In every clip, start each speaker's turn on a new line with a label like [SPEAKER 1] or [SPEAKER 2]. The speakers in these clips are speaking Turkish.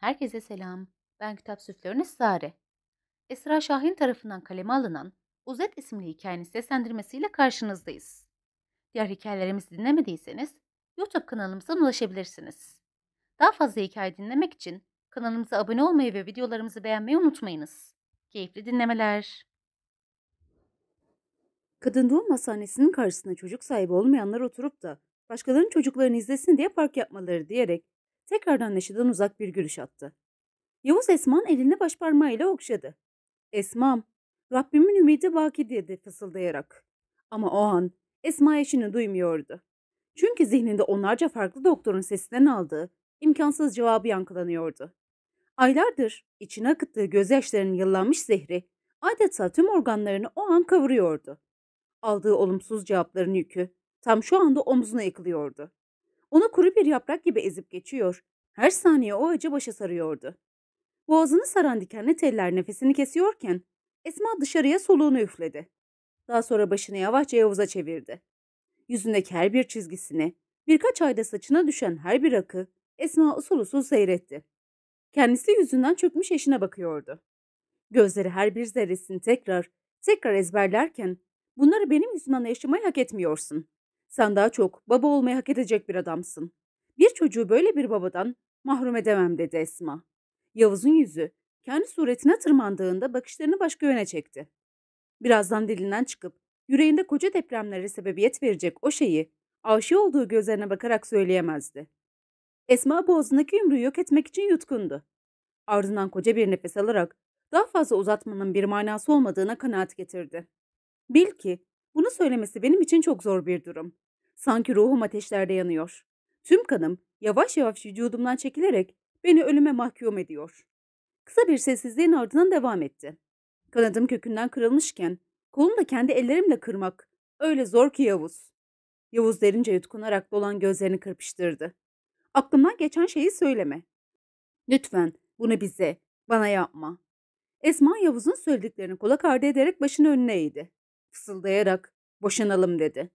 [SPEAKER 1] Herkese selam. Ben kitap süflörünüz Zare. Esra Şahin tarafından kaleme alınan Uzet isimli hikayenin seslendirmesiyle karşınızdayız. Diğer hikayelerimizi dinlemediyseniz YouTube kanalımızdan ulaşabilirsiniz. Daha fazla hikaye dinlemek için kanalımıza abone olmayı ve videolarımızı beğenmeyi unutmayınız. Keyifli dinlemeler. Kadın doğum hastanesinin karşısında çocuk sahibi olmayanlar oturup da başkalarının çocuklarını izlesin diye park yapmaları diyerek Tekrardan Neşe'den uzak bir gülüş attı. Yavuz Esma'nın elini başparmağıyla okşadı. Esma'm, Rabbimin ümidi baki dedi fısıldayarak. Ama o an Esma eşini duymuyordu. Çünkü zihninde onlarca farklı doktorun sesinden aldığı imkansız cevabı yankılanıyordu. Aylardır içine akıttığı gözyaşlarının yıllanmış zehri adeta tüm organlarını o an kavuruyordu. Aldığı olumsuz cevapların yükü tam şu anda omzuna yıkılıyordu. Onu kuru bir yaprak gibi ezip geçiyor. Her saniye o acı başa sarıyordu. Boğazını saran dikenli teller nefesini kesiyorken Esma dışarıya soluğunu üfledi. Daha sonra başını yavaşça Yavuz'a çevirdi. Yüzündeki her bir çizgisini, birkaç ayda saçına düşen her bir akı Esma usul usul seyretti. Kendisi yüzünden çökmüş eşine bakıyordu. Gözleri her bir zerresini tekrar, tekrar ezberlerken bunları benim yüzümden yaşamayı hak etmiyorsun sen daha çok baba olmayı hak edecek bir adamsın. Bir çocuğu böyle bir babadan mahrum edemem dedi Esma. Yavuz'un yüzü kendi suretine tırmandığında bakışlarını başka yöne çekti. Birazdan dilinden çıkıp yüreğinde koca depremlere sebebiyet verecek o şeyi aşı olduğu gözlerine bakarak söyleyemezdi. Esma boğazındaki yumruğu yok etmek için yutkundu. Ardından koca bir nefes alarak daha fazla uzatmanın bir manası olmadığına kanaat getirdi. Bil ki bunu söylemesi benim için çok zor bir durum. Sanki ruhum ateşlerde yanıyor. Tüm kanım yavaş yavaş vücudumdan çekilerek beni ölüme mahkum ediyor. Kısa bir sessizliğin ardından devam etti. Kanadım kökünden kırılmışken kolumu da kendi ellerimle kırmak öyle zor ki Yavuz. Yavuz derince yutkunarak dolan gözlerini kırpıştırdı. Aklımdan geçen şeyi söyleme. Lütfen bunu bize, bana yapma. Esma Yavuz'un söylediklerini kulak ardı ederek başını önüne eğdi fısıldayarak boşanalım dedi.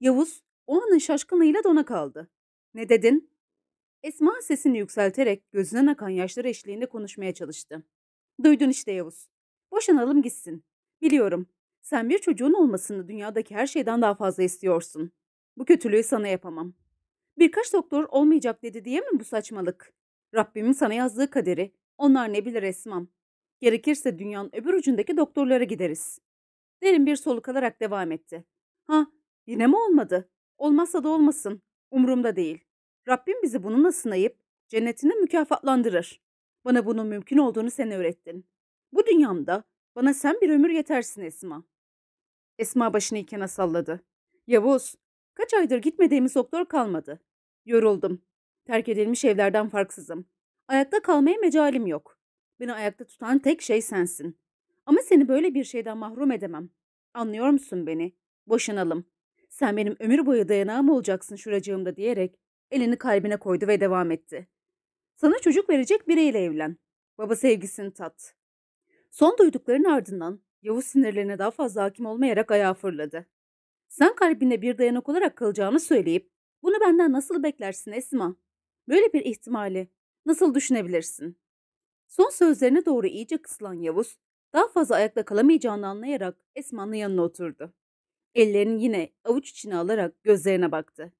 [SPEAKER 1] Yavuz o anın şaşkınlığıyla dona kaldı. Ne dedin? Esma sesini yükselterek gözünden akan yaşları eşliğinde konuşmaya çalıştı. Duydun işte Yavuz. Boşanalım gitsin. Biliyorum. Sen bir çocuğun olmasını dünyadaki her şeyden daha fazla istiyorsun. Bu kötülüğü sana yapamam. Birkaç doktor olmayacak dedi diye mi bu saçmalık? Rabbimin sana yazdığı kaderi. Onlar ne bilir Esmam. Gerekirse dünyanın öbür ucundaki doktorlara gideriz. Derin bir soluk alarak devam etti. Ha, yine mi olmadı? Olmazsa da olmasın. Umurumda değil. Rabbim bizi bununla sınayıp cennetine mükafatlandırır. Bana bunun mümkün olduğunu sen öğrettin. Bu dünyamda bana sen bir ömür yetersin Esma. Esma başını ikena salladı. Yavuz, kaç aydır gitmediğimiz doktor kalmadı. Yoruldum. Terk edilmiş evlerden farksızım. Ayakta kalmaya mecalim yok. Beni ayakta tutan tek şey sensin. Ama seni böyle bir şeyden mahrum edemem. Anlıyor musun beni? Boşanalım. Sen benim ömür boyu dayanağım olacaksın şuracığımda diyerek elini kalbine koydu ve devam etti. Sana çocuk verecek biriyle evlen. Baba sevgisini tat. Son duydukların ardından Yavuz sinirlerine daha fazla hakim olmayarak ayağa fırladı. Sen kalbinde bir dayanak olarak kalacağını söyleyip bunu benden nasıl beklersin Esma? Böyle bir ihtimali nasıl düşünebilirsin? Son sözlerine doğru iyice kısılan Yavuz daha fazla ayakta kalamayacağını anlayarak Esma'nın yanına oturdu. Ellerini yine avuç içine alarak gözlerine baktı.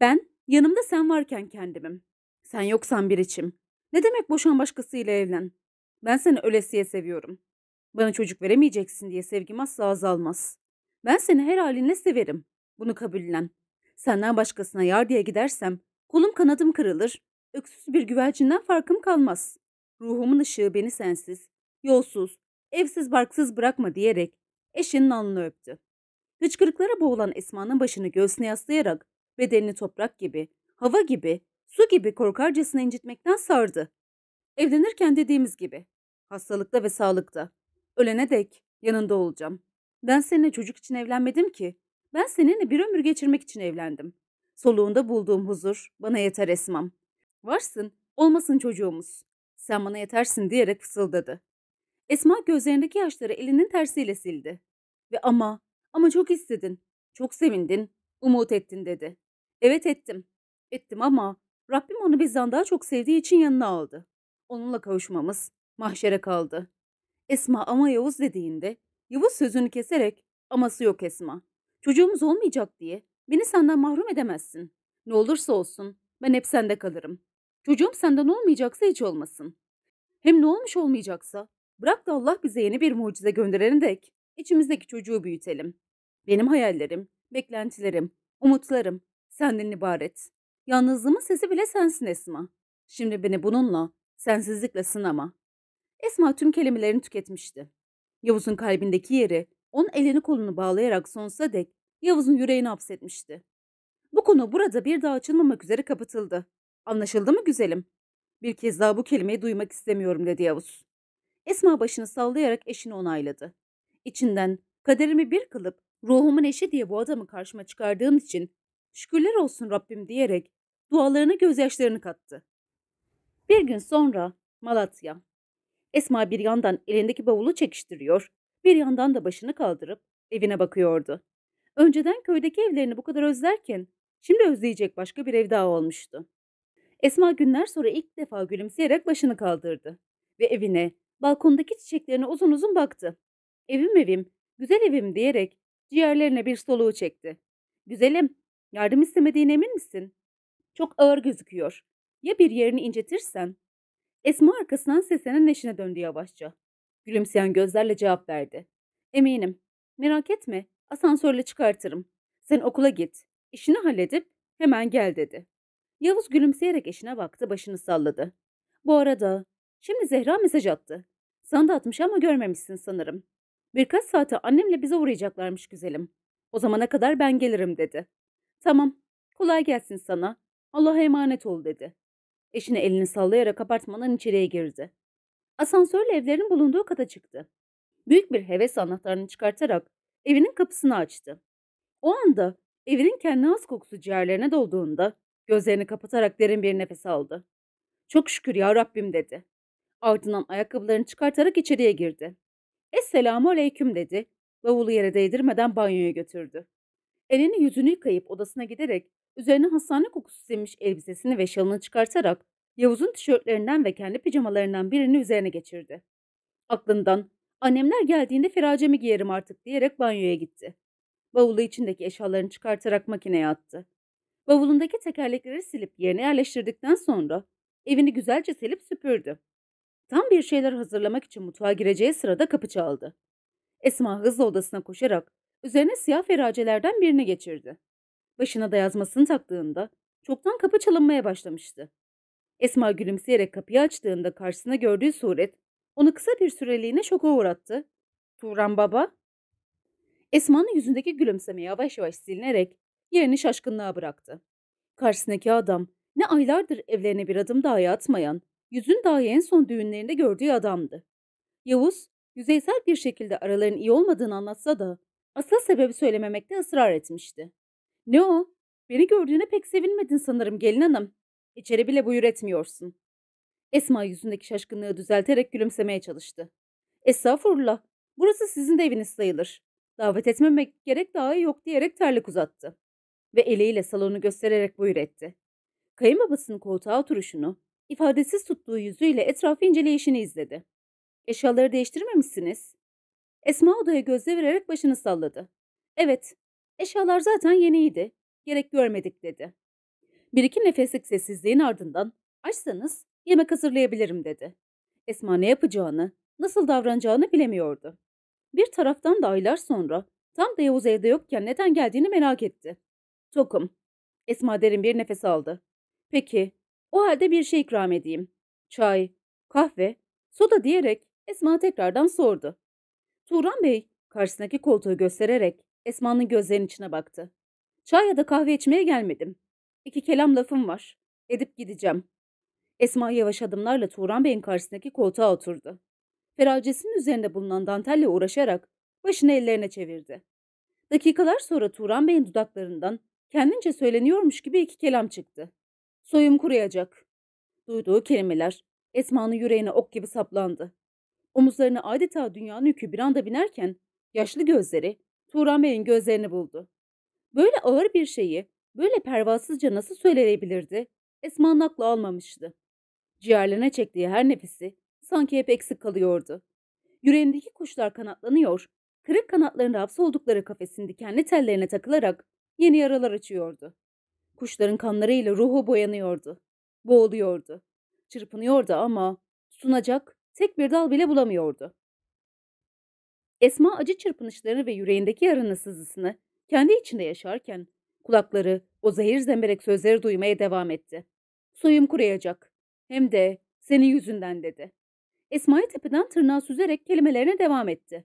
[SPEAKER 1] Ben yanımda sen varken kendimim. Sen yoksan bir içim. Ne demek boşan başkasıyla evlen? Ben seni ölesiye seviyorum. Bana çocuk veremeyeceksin diye sevgim asla azalmaz. Ben seni her halinle severim. Bunu kabullen. Senden başkasına yar diye gidersem kolum kanadım kırılır. Öksüz bir güvercinden farkım kalmaz. Ruhumun ışığı beni sensiz, yolsuz, evsiz barksız bırakma diyerek eşinin alnını öptü. Hıçkırıklara boğulan Esma'nın başını göğsüne yaslayarak bedenini toprak gibi, hava gibi, su gibi korkarcasına incitmekten sardı. Evlenirken dediğimiz gibi, hastalıkta ve sağlıkta, ölene dek yanında olacağım. Ben seninle çocuk için evlenmedim ki, ben seninle bir ömür geçirmek için evlendim. Soluğunda bulduğum huzur bana yeter Esma'm. Varsın, olmasın çocuğumuz. Sen bana yetersin diyerek fısıldadı. Esma gözlerindeki yaşları elinin tersiyle sildi. Ve ama, ama çok istedin, çok sevindin, umut ettin dedi. Evet ettim, ettim ama Rabbim onu bizden daha çok sevdiği için yanına aldı. Onunla kavuşmamız mahşere kaldı. Esma ama Yavuz dediğinde Yavuz sözünü keserek aması yok Esma. Çocuğumuz olmayacak diye beni senden mahrum edemezsin. Ne olursa olsun ben hep sende kalırım. Çocuğum senden olmayacaksa hiç olmasın. Hem ne olmuş olmayacaksa Bırak da Allah bize yeni bir mucize gönderene dek içimizdeki çocuğu büyütelim. Benim hayallerim, beklentilerim, umutlarım senden ibaret. Yalnızlığımın sesi bile sensin Esma. Şimdi beni bununla, sensizlikle sınama. Esma tüm kelimelerini tüketmişti. Yavuz'un kalbindeki yeri, onun elini kolunu bağlayarak sonsuza dek Yavuz'un yüreğini hapsetmişti. Bu konu burada bir daha açılmamak üzere kapatıldı. Anlaşıldı mı güzelim? Bir kez daha bu kelimeyi duymak istemiyorum dedi Yavuz. Esma başını sallayarak eşini onayladı. İçinden kaderimi bir kılıp ruhumun eşi diye bu adamı karşıma çıkardığın için şükürler olsun Rabbim diyerek dualarına gözyaşlarını kattı. Bir gün sonra Malatya. Esma bir yandan elindeki bavulu çekiştiriyor, bir yandan da başını kaldırıp evine bakıyordu. Önceden köydeki evlerini bu kadar özlerken şimdi özleyecek başka bir ev daha olmuştu. Esma günler sonra ilk defa gülümseyerek başını kaldırdı ve evine balkondaki çiçeklerine uzun uzun baktı. Evim evim, güzel evim diyerek ciğerlerine bir soluğu çekti. Güzelim, yardım istemediğine emin misin? Çok ağır gözüküyor. Ya bir yerini incetirsen?" Esma arkasından seslenen eşine döndü yavaşça. Gülümseyen gözlerle cevap verdi. Eminim. Merak etme, asansörle çıkartırım. Sen okula git. İşini halledip hemen gel dedi. Yavuz gülümseyerek eşine baktı, başını salladı. Bu arada Şimdi Zehra mesaj attı. Sana da atmış ama görmemişsin sanırım. Birkaç saate annemle bize uğrayacaklarmış güzelim. O zamana kadar ben gelirim dedi. Tamam, kolay gelsin sana. Allah'a emanet ol dedi. Eşine elini sallayarak apartmanın içeriye girdi. Asansörle evlerin bulunduğu kata çıktı. Büyük bir heves anahtarını çıkartarak evinin kapısını açtı. O anda evinin kendi az kokusu ciğerlerine dolduğunda gözlerini kapatarak derin bir nefes aldı. Çok şükür ya Rabbim dedi. Ardından ayakkabılarını çıkartarak içeriye girdi. Esselamu aleyküm dedi. Bavulu yere değdirmeden banyoya götürdü. Elini yüzünü yıkayıp odasına giderek üzerine hastane kokusu sinmiş elbisesini ve şalını çıkartarak Yavuz'un tişörtlerinden ve kendi pijamalarından birini üzerine geçirdi. Aklından annemler geldiğinde firacemi giyerim artık diyerek banyoya gitti. Bavulu içindeki eşyalarını çıkartarak makineye attı. Bavulundaki tekerlekleri silip yerine yerleştirdikten sonra evini güzelce silip süpürdü. Tam bir şeyler hazırlamak için mutfağa gireceği sırada kapı çaldı. Esma hızla odasına koşarak üzerine siyah feracelerden birini geçirdi. Başına da yazmasını taktığında çoktan kapı çalınmaya başlamıştı. Esma gülümseyerek kapıyı açtığında karşısına gördüğü suret onu kısa bir süreliğine şoka uğrattı. Turan baba? Esma'nın yüzündeki gülümseme yavaş yavaş silinerek yerini şaşkınlığa bıraktı. Karşısındaki adam ne aylardır evlerine bir adım daha atmayan yüzün dahi en son düğünlerinde gördüğü adamdı. Yavuz, yüzeysel bir şekilde araların iyi olmadığını anlatsa da asıl sebebi söylememekte ısrar etmişti. Ne o? Beni gördüğüne pek sevinmedin sanırım gelin hanım. İçeri bile buyur etmiyorsun. Esma yüzündeki şaşkınlığı düzelterek gülümsemeye çalıştı. Estağfurullah. Burası sizin de eviniz sayılır. Davet etmemek gerek daha yok diyerek terlik uzattı. Ve eliyle salonu göstererek buyur etti. Kayınbabasının koltuğa oturuşunu ifadesiz tuttuğu yüzüyle etrafı inceleyişini izledi. Eşyaları değiştirmemişsiniz. Esma odaya gözle vererek başını salladı. Evet, eşyalar zaten yeniydi. Gerek görmedik dedi. Bir iki nefeslik sessizliğin ardından açsanız yemek hazırlayabilirim dedi. Esma ne yapacağını, nasıl davranacağını bilemiyordu. Bir taraftan da aylar sonra tam da Yavuz evde yokken neden geldiğini merak etti. Tokum. Esma derin bir nefes aldı. Peki o halde bir şey ikram edeyim. Çay, kahve, soda diyerek Esma tekrardan sordu. Turan Bey karşısındaki koltuğu göstererek Esma'nın gözlerinin içine baktı. Çay ya da kahve içmeye gelmedim. İki kelam lafım var. Edip gideceğim. Esma yavaş adımlarla Turan Bey'in karşısındaki koltuğa oturdu. Feracesinin üzerinde bulunan dantelle uğraşarak başını ellerine çevirdi. Dakikalar sonra Turan Bey'in dudaklarından kendince söyleniyormuş gibi iki kelam çıktı. Soyum kuruyacak. Duyduğu kelimeler Esma'nın yüreğine ok gibi saplandı. Omuzlarına adeta dünyanın yükü bir anda binerken yaşlı gözleri Turan Bey'in gözlerini buldu. Böyle ağır bir şeyi böyle pervasızca nasıl söyleyebilirdi? Esma'nın aklı almamıştı. Ciğerlerine çektiği her nefesi sanki hep eksik kalıyordu. Yüreğindeki kuşlar kanatlanıyor, kırık kanatlarında hapsoldukları kafesin dikenli tellerine takılarak yeni yaralar açıyordu. Kuşların kanlarıyla ruhu boyanıyordu. Boğuluyordu. Çırpınıyordu ama sunacak tek bir dal bile bulamıyordu. Esma acı çırpınışları ve yüreğindeki yarını sızısını kendi içinde yaşarken kulakları o zehir zemberek sözleri duymaya devam etti. Soyum kuruyacak. Hem de senin yüzünden dedi. Esma'yı tepeden tırnağa süzerek kelimelerine devam etti.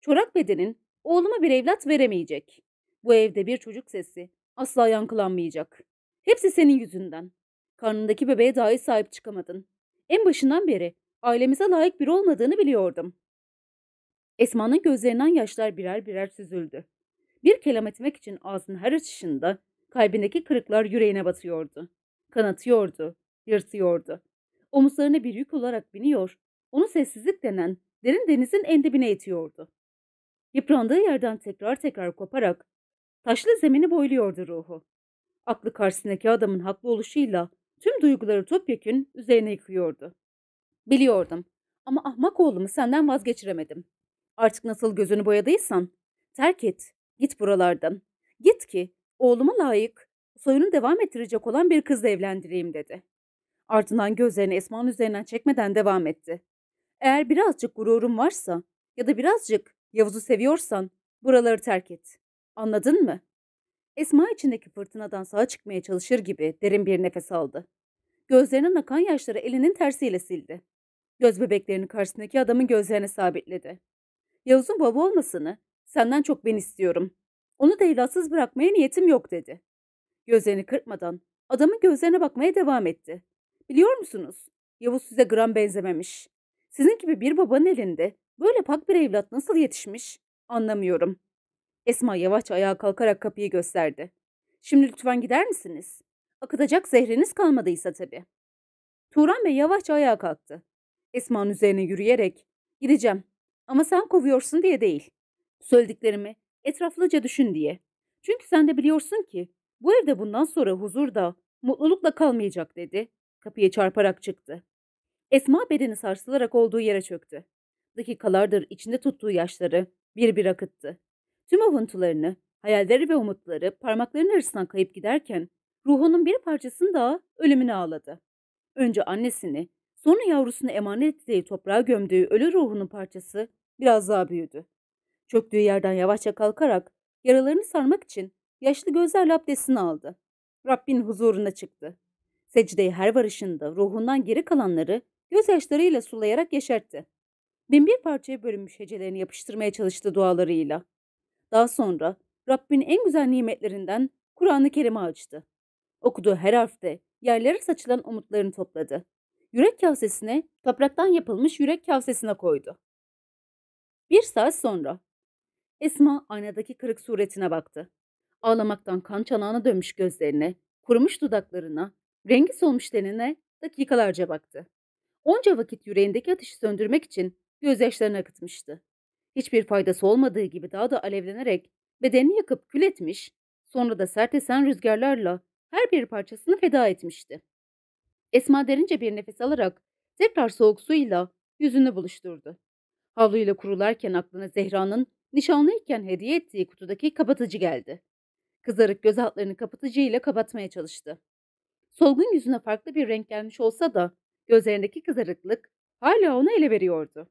[SPEAKER 1] Çorak bedenin oğluma bir evlat veremeyecek. Bu evde bir çocuk sesi, asla yankılanmayacak. Hepsi senin yüzünden. Karnındaki bebeğe dair sahip çıkamadın. En başından beri ailemize layık biri olmadığını biliyordum. Esma'nın gözlerinden yaşlar birer birer süzüldü. Bir kelam etmek için ağzının her açışında kalbindeki kırıklar yüreğine batıyordu. Kanatıyordu, yırtıyordu. Omuzlarına bir yük olarak biniyor, onu sessizlik denen derin denizin en dibine itiyordu. Yıprandığı yerden tekrar tekrar koparak Taşlı zemini boyluyordu ruhu. Aklı karşısındaki adamın haklı oluşuyla tüm duyguları topyekün üzerine yıkıyordu. Biliyordum ama ahmak oğlumu senden vazgeçiremedim. Artık nasıl gözünü boyadıysan terk et, git buralardan. Git ki oğluma layık, soyunu devam ettirecek olan bir kızla evlendireyim dedi. Ardından gözlerini Esma'nın üzerinden çekmeden devam etti. Eğer birazcık gururun varsa ya da birazcık Yavuz'u seviyorsan buraları terk et. Anladın mı? Esma içindeki fırtınadan sağa çıkmaya çalışır gibi derin bir nefes aldı. Gözlerinin akan yaşları elinin tersiyle sildi. Göz bebeklerini karşısındaki adamın gözlerine sabitledi. Yavuz'un baba olmasını, senden çok ben istiyorum. Onu da bırakmaya niyetim yok dedi. Gözlerini kırpmadan adamın gözlerine bakmaya devam etti. Biliyor musunuz? Yavuz size gram benzememiş. Sizin gibi bir babanın elinde böyle pak bir evlat nasıl yetişmiş? Anlamıyorum. Esma yavaşça ayağa kalkarak kapıyı gösterdi. Şimdi lütfen gider misiniz? Akıtacak zehriniz kalmadıysa tabii. Turan Bey yavaşça ayağa kalktı. Esma'nın üzerine yürüyerek gideceğim ama sen kovuyorsun diye değil. Söylediklerimi etraflıca düşün diye. Çünkü sen de biliyorsun ki bu evde bundan sonra huzur da mutlulukla kalmayacak dedi. Kapıya çarparak çıktı. Esma bedeni sarsılarak olduğu yere çöktü. Dakikalardır içinde tuttuğu yaşları bir bir akıttı. Tüm avuntularını, hayalleri ve umutları parmaklarının arasından kayıp giderken ruhunun bir parçasını da ölümüne ağladı. Önce annesini, sonra yavrusunu emanet ettiği toprağa gömdüğü ölü ruhunun parçası biraz daha büyüdü. Çöktüğü yerden yavaşça kalkarak yaralarını sarmak için yaşlı gözlerle abdestini aldı. Rabbin huzuruna çıktı. Secdeyi her varışında ruhundan geri kalanları gözyaşlarıyla sulayarak yeşertti. Bin bir parçaya bölünmüş hecelerini yapıştırmaya çalıştı dualarıyla. Daha sonra Rabbin en güzel nimetlerinden Kur'an-ı Kerim'i açtı. Okuduğu her harfte yerlere saçılan umutlarını topladı. Yürek kasesine topraktan yapılmış yürek kasesine koydu. Bir saat sonra Esma aynadaki kırık suretine baktı. Ağlamaktan kan çanağına dönmüş gözlerine, kurumuş dudaklarına, rengi solmuş tenine dakikalarca baktı. Onca vakit yüreğindeki atışı söndürmek için gözyaşlarını akıtmıştı hiçbir faydası olmadığı gibi daha da alevlenerek bedenini yakıp kül etmiş, sonra da sert esen rüzgarlarla her bir parçasını feda etmişti. Esma derince bir nefes alarak tekrar soğuk suyla yüzünü buluşturdu. Havluyla kurularken aklına Zehra'nın nişanlıyken hediye ettiği kutudaki kapatıcı geldi. Kızarık göz altlarını kapatıcı ile kapatmaya çalıştı. Solgun yüzüne farklı bir renk gelmiş olsa da gözlerindeki kızarıklık hala onu ele veriyordu.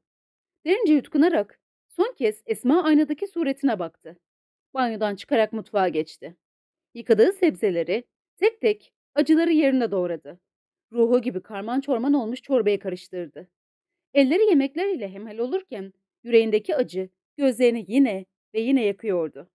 [SPEAKER 1] Derince yutkunarak Son kez Esma aynadaki suretine baktı. Banyodan çıkarak mutfağa geçti. Yıkadığı sebzeleri tek tek acıları yerine doğradı. Ruhu gibi karman çorman olmuş çorbayı karıştırdı. Elleri yemekler ile hemhal olurken yüreğindeki acı gözlerini yine ve yine yakıyordu.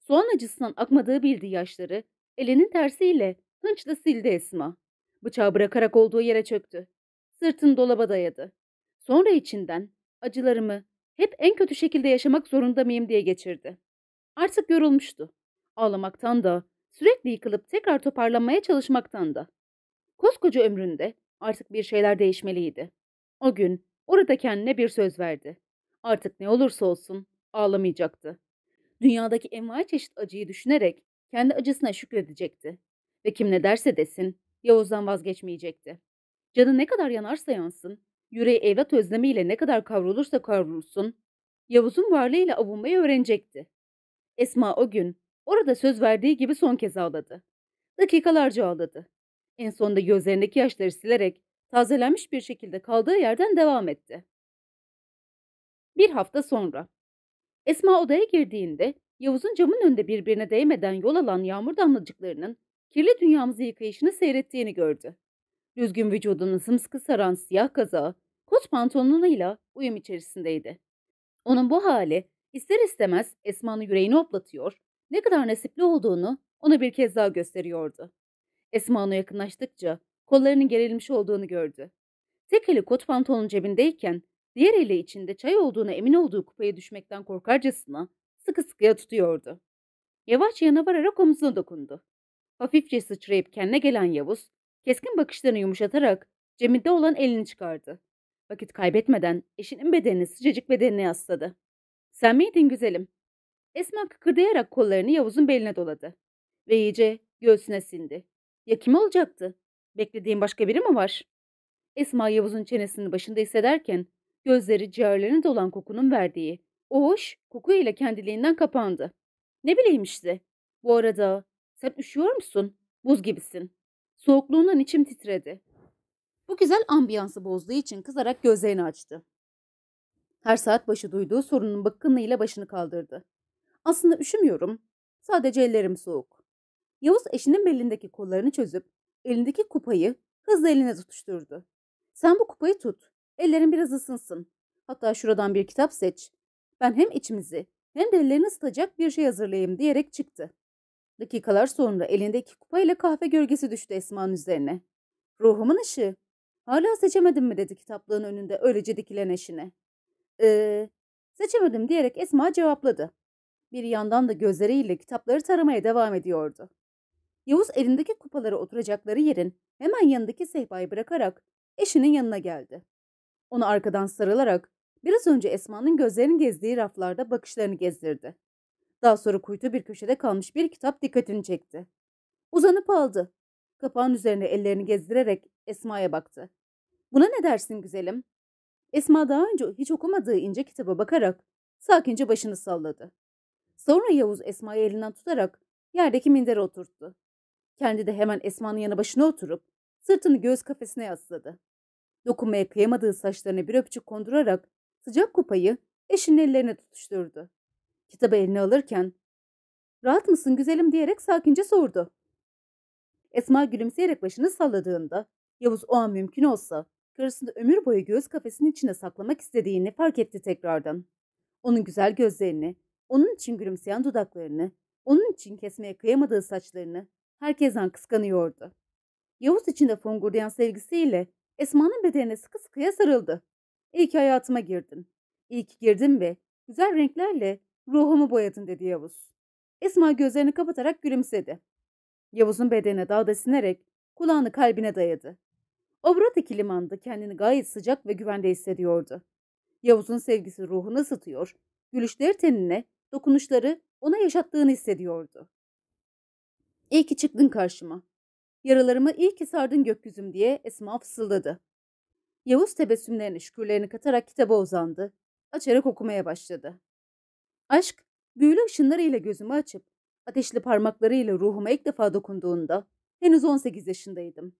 [SPEAKER 1] Soğan acısından akmadığı bildiği yaşları elinin tersiyle hınçla sildi Esma. Bıçağı bırakarak olduğu yere çöktü. Sırtını dolaba dayadı. Sonra içinden acılarımı hep en kötü şekilde yaşamak zorunda mıyım diye geçirdi. Artık yorulmuştu. Ağlamaktan da, sürekli yıkılıp tekrar toparlanmaya çalışmaktan da. Koskoca ömründe artık bir şeyler değişmeliydi. O gün orada kendine bir söz verdi. Artık ne olursa olsun ağlamayacaktı. Dünyadaki envai çeşit acıyı düşünerek kendi acısına şükredecekti. Ve kim ne derse desin Yavuz'dan vazgeçmeyecekti. Canı ne kadar yanarsa yansın Yüreği evlat özlemiyle ne kadar kavrulursa kavrulsun, Yavuz'un varlığıyla avunmayı öğrenecekti. Esma o gün, orada söz verdiği gibi son kez ağladı. Dakikalarca ağladı. En sonunda gözlerindeki yaşları silerek tazelenmiş bir şekilde kaldığı yerden devam etti. Bir hafta sonra. Esma odaya girdiğinde Yavuz'un camın önünde birbirine değmeden yol alan yağmur damlacıklarının kirli dünyamızı yıkayışını seyrettiğini gördü. Düzgün vücudunu sımsıkı saran siyah kazağı, kot pantolonuyla uyum içerisindeydi. Onun bu hali ister istemez Esma'nın yüreğini oplatıyor. ne kadar nasipli olduğunu ona bir kez daha gösteriyordu. Esma ona yakınlaştıkça kollarının gerilmiş olduğunu gördü. Tek eli kot pantolonun cebindeyken diğer eli içinde çay olduğuna emin olduğu kupaya düşmekten korkarcasına sıkı sıkıya tutuyordu. Yavaş yana vararak omzuna dokundu. Hafifçe sıçrayıp kendine gelen Yavuz Keskin bakışlarını yumuşatarak Cemil'de olan elini çıkardı. Vakit kaybetmeden eşinin bedenini sıcacık bedenine yasladı. Sen miydin güzelim? Esma kıkırdayarak kollarını Yavuz'un beline doladı. Ve iyice göğsüne sindi. Ya kim olacaktı? Beklediğin başka biri mi var? Esma Yavuz'un çenesinin başında hissederken gözleri ciğerlerine dolan kokunun verdiği o hoş kokuyla kendiliğinden kapandı. Ne bileyim işte. Bu arada sen üşüyor musun? Buz gibisin. Soğukluğundan içim titredi. Bu güzel ambiyansı bozduğu için kızarak gözlerini açtı. Her saat başı duyduğu sorunun bıkkınlığıyla başını kaldırdı. Aslında üşümüyorum. Sadece ellerim soğuk. Yavuz eşinin belindeki kollarını çözüp elindeki kupayı hızla eline tutuşturdu. Sen bu kupayı tut. Ellerin biraz ısınsın. Hatta şuradan bir kitap seç. Ben hem içimizi hem de ellerini ısıtacak bir şey hazırlayayım diyerek çıktı. Dakikalar sonra elindeki kupayla kahve gölgesi düştü Esma'nın üzerine. Ruhumun ışığı. Hala seçemedim mi dedi kitaplığın önünde öylece dikilen eşine. Ee, seçemedim diyerek Esma cevapladı. Bir yandan da gözleriyle kitapları taramaya devam ediyordu. Yavuz elindeki kupaları oturacakları yerin hemen yanındaki sehpayı bırakarak eşinin yanına geldi. Onu arkadan sarılarak biraz önce Esma'nın gözlerini gezdiği raflarda bakışlarını gezdirdi. Daha sonra kuytu bir köşede kalmış bir kitap dikkatini çekti. Uzanıp aldı. Kapağın üzerine ellerini gezdirerek Esma'ya baktı. Buna ne dersin güzelim? Esma daha önce hiç okumadığı ince kitaba bakarak sakince başını salladı. Sonra Yavuz Esma'yı elinden tutarak yerdeki mindere oturttu. Kendi de hemen Esma'nın yanı başına oturup sırtını göz kafesine yasladı. Dokunmaya kıyamadığı saçlarını bir öpücük kondurarak sıcak kupayı eşinin ellerine tutuşturdu. Kitabı eline alırken ''Rahat mısın güzelim?'' diyerek sakince sordu. Esma gülümseyerek başını salladığında Yavuz o an mümkün olsa karısını ömür boyu göğüs kafesinin içine saklamak istediğini fark etti tekrardan. Onun güzel gözlerini, onun için gülümseyen dudaklarını, onun için kesmeye kıyamadığı saçlarını herkesten kıskanıyordu. Yavuz içinde fongurdayan sevgisiyle Esma'nın bedenine sıkı sıkıya sarıldı. İyi ki hayatıma girdin. İyi ki girdim ve güzel renklerle Ruhumu boyadın dedi Yavuz. Esma gözlerini kapatarak gülümsedi. Yavuz'un bedenine dağda sinerek kulağını kalbine dayadı. Obradaki limanda kendini gayet sıcak ve güvende hissediyordu. Yavuz'un sevgisi ruhunu ısıtıyor, gülüşleri tenine, dokunuşları ona yaşattığını hissediyordu. İyi ki çıktın karşıma. Yaralarımı iyi ki sardın gökyüzüm diye Esma fısıldadı. Yavuz tebessümlerine şükürlerini katarak kitaba uzandı. Açarak okumaya başladı. Aşk, büyülü ışınlarıyla gözümü açıp, ateşli parmaklarıyla ruhuma ilk defa dokunduğunda henüz 18 yaşındaydım.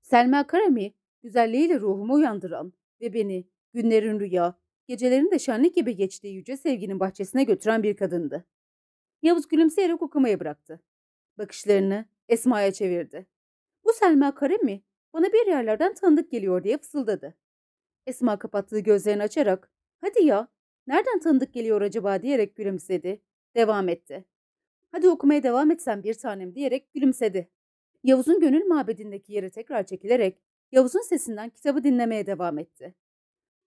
[SPEAKER 1] Selma Karami, güzelliğiyle ruhumu uyandıran ve beni günlerin rüya, gecelerin de şenlik gibi geçtiği yüce sevginin bahçesine götüren bir kadındı. Yavuz gülümseyerek okumayı bıraktı. Bakışlarını Esma'ya çevirdi. Bu Selma Karami, bana bir yerlerden tanıdık geliyor diye fısıldadı. Esma kapattığı gözlerini açarak hadi ya Nereden tanıdık geliyor acaba diyerek gülümsedi. Devam etti. Hadi okumaya devam etsen bir tanem diyerek gülümsedi. Yavuz'un gönül mabedindeki yere tekrar çekilerek Yavuz'un sesinden kitabı dinlemeye devam etti.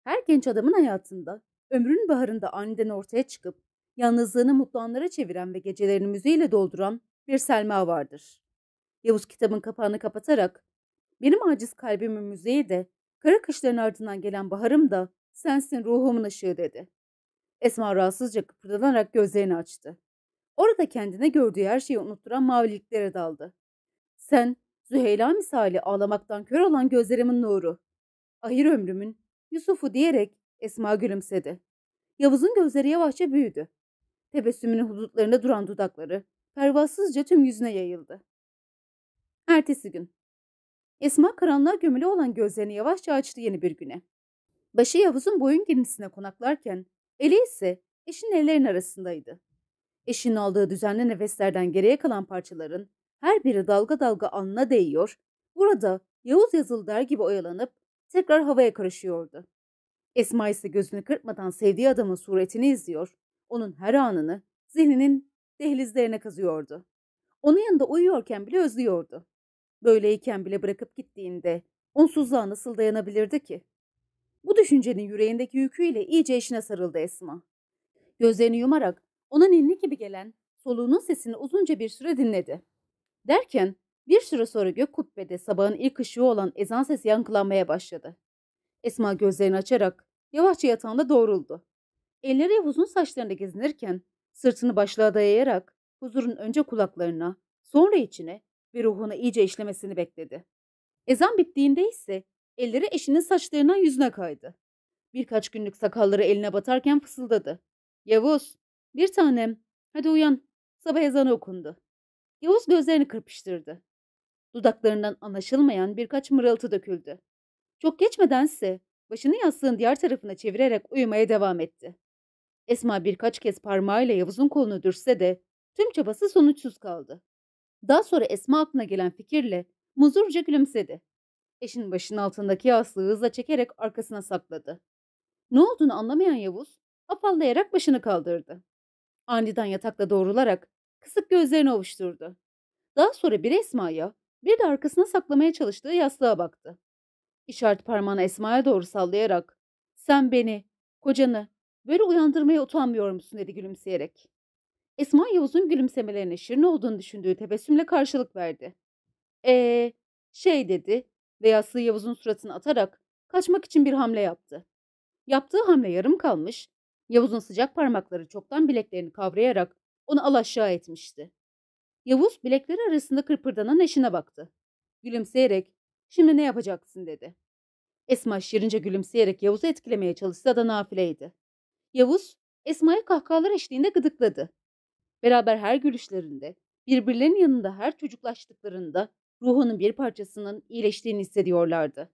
[SPEAKER 1] Her genç adamın hayatında ömrünün baharında aniden ortaya çıkıp yalnızlığını mutlu anlara çeviren ve gecelerini müziğiyle dolduran bir Selma vardır. Yavuz kitabın kapağını kapatarak benim aciz kalbimin müziği de kara kışların ardından gelen baharım da sensin ruhumun ışığı dedi. Esma rahatsızca kıpırdanarak gözlerini açtı. Orada kendine gördüğü her şeyi unutturan maviliklere daldı. Sen, Züheyla misali ağlamaktan kör olan gözlerimin nuru. Ahir ömrümün, Yusuf'u diyerek Esma gülümsedi. Yavuz'un gözleri yavaşça büyüdü. Tebessümünün hudutlarında duran dudakları pervasızca tüm yüzüne yayıldı. Ertesi gün. Esma karanlığa gömülü olan gözlerini yavaşça açtı yeni bir güne. Başı Yavuz'un boyun girintisine konaklarken Eli ise eşin ellerin arasındaydı. Eşin aldığı düzenli nefeslerden geriye kalan parçaların her biri dalga dalga alnına değiyor, burada Yavuz yazılı der gibi oyalanıp tekrar havaya karışıyordu. Esma ise gözünü kırpmadan sevdiği adamın suretini izliyor, onun her anını zihninin dehlizlerine kazıyordu. Onun yanında uyuyorken bile özlüyordu. Böyleyken bile bırakıp gittiğinde onsuzluğa nasıl dayanabilirdi ki? Bu düşüncenin yüreğindeki yüküyle iyice eşine sarıldı Esma. Gözlerini yumarak ona ninni gibi gelen soluğunun sesini uzunca bir süre dinledi. Derken bir süre sonra gök kubbede sabahın ilk ışığı olan ezan sesi yankılanmaya başladı. Esma gözlerini açarak yavaşça yatağında doğruldu. Elleri uzun saçlarında gezinirken sırtını başlığa dayayarak huzurun önce kulaklarına, sonra içine ve ruhuna iyice işlemesini bekledi. Ezan bittiğinde ise Elleri eşinin saçlarından yüzüne kaydı. Birkaç günlük sakalları eline batarken fısıldadı. Yavuz, bir tanem, hadi uyan. Sabah ezanı okundu. Yavuz gözlerini kırpıştırdı. Dudaklarından anlaşılmayan birkaç mırıltı döküldü. Çok geçmedense başını yastığın diğer tarafına çevirerek uyumaya devam etti. Esma birkaç kez parmağıyla Yavuz'un kolunu dürse de tüm çabası sonuçsuz kaldı. Daha sonra Esma aklına gelen fikirle muzurca gülümsedi. Eşin başının altındaki yastığı hızla çekerek arkasına sakladı. Ne olduğunu anlamayan Yavuz afallayarak başını kaldırdı. Aniden yatakta doğrularak kısık gözlerini ovuşturdu. Daha sonra bir Esma'ya bir de arkasına saklamaya çalıştığı yastığa baktı. İşaret parmağını Esma'ya doğru sallayarak ''Sen beni, kocanı böyle uyandırmaya utanmıyor musun?'' dedi gülümseyerek. Esma Yavuz'un gülümsemelerine şirin olduğunu düşündüğü tebessümle karşılık verdi. ''Ee, şey'' dedi ve yaslı Yavuz'un suratını atarak kaçmak için bir hamle yaptı. Yaptığı hamle yarım kalmış, Yavuz'un sıcak parmakları çoktan bileklerini kavrayarak onu alaşağı etmişti. Yavuz bilekleri arasında kırpırdanan eşine baktı. Gülümseyerek şimdi ne yapacaksın dedi. Esma şirince gülümseyerek Yavuz'u etkilemeye çalışsa da nafileydi. Yavuz Esma'yı kahkahalar eşliğinde gıdıkladı. Beraber her gülüşlerinde, birbirlerinin yanında her çocuklaştıklarında ruhunun bir parçasının iyileştiğini hissediyorlardı.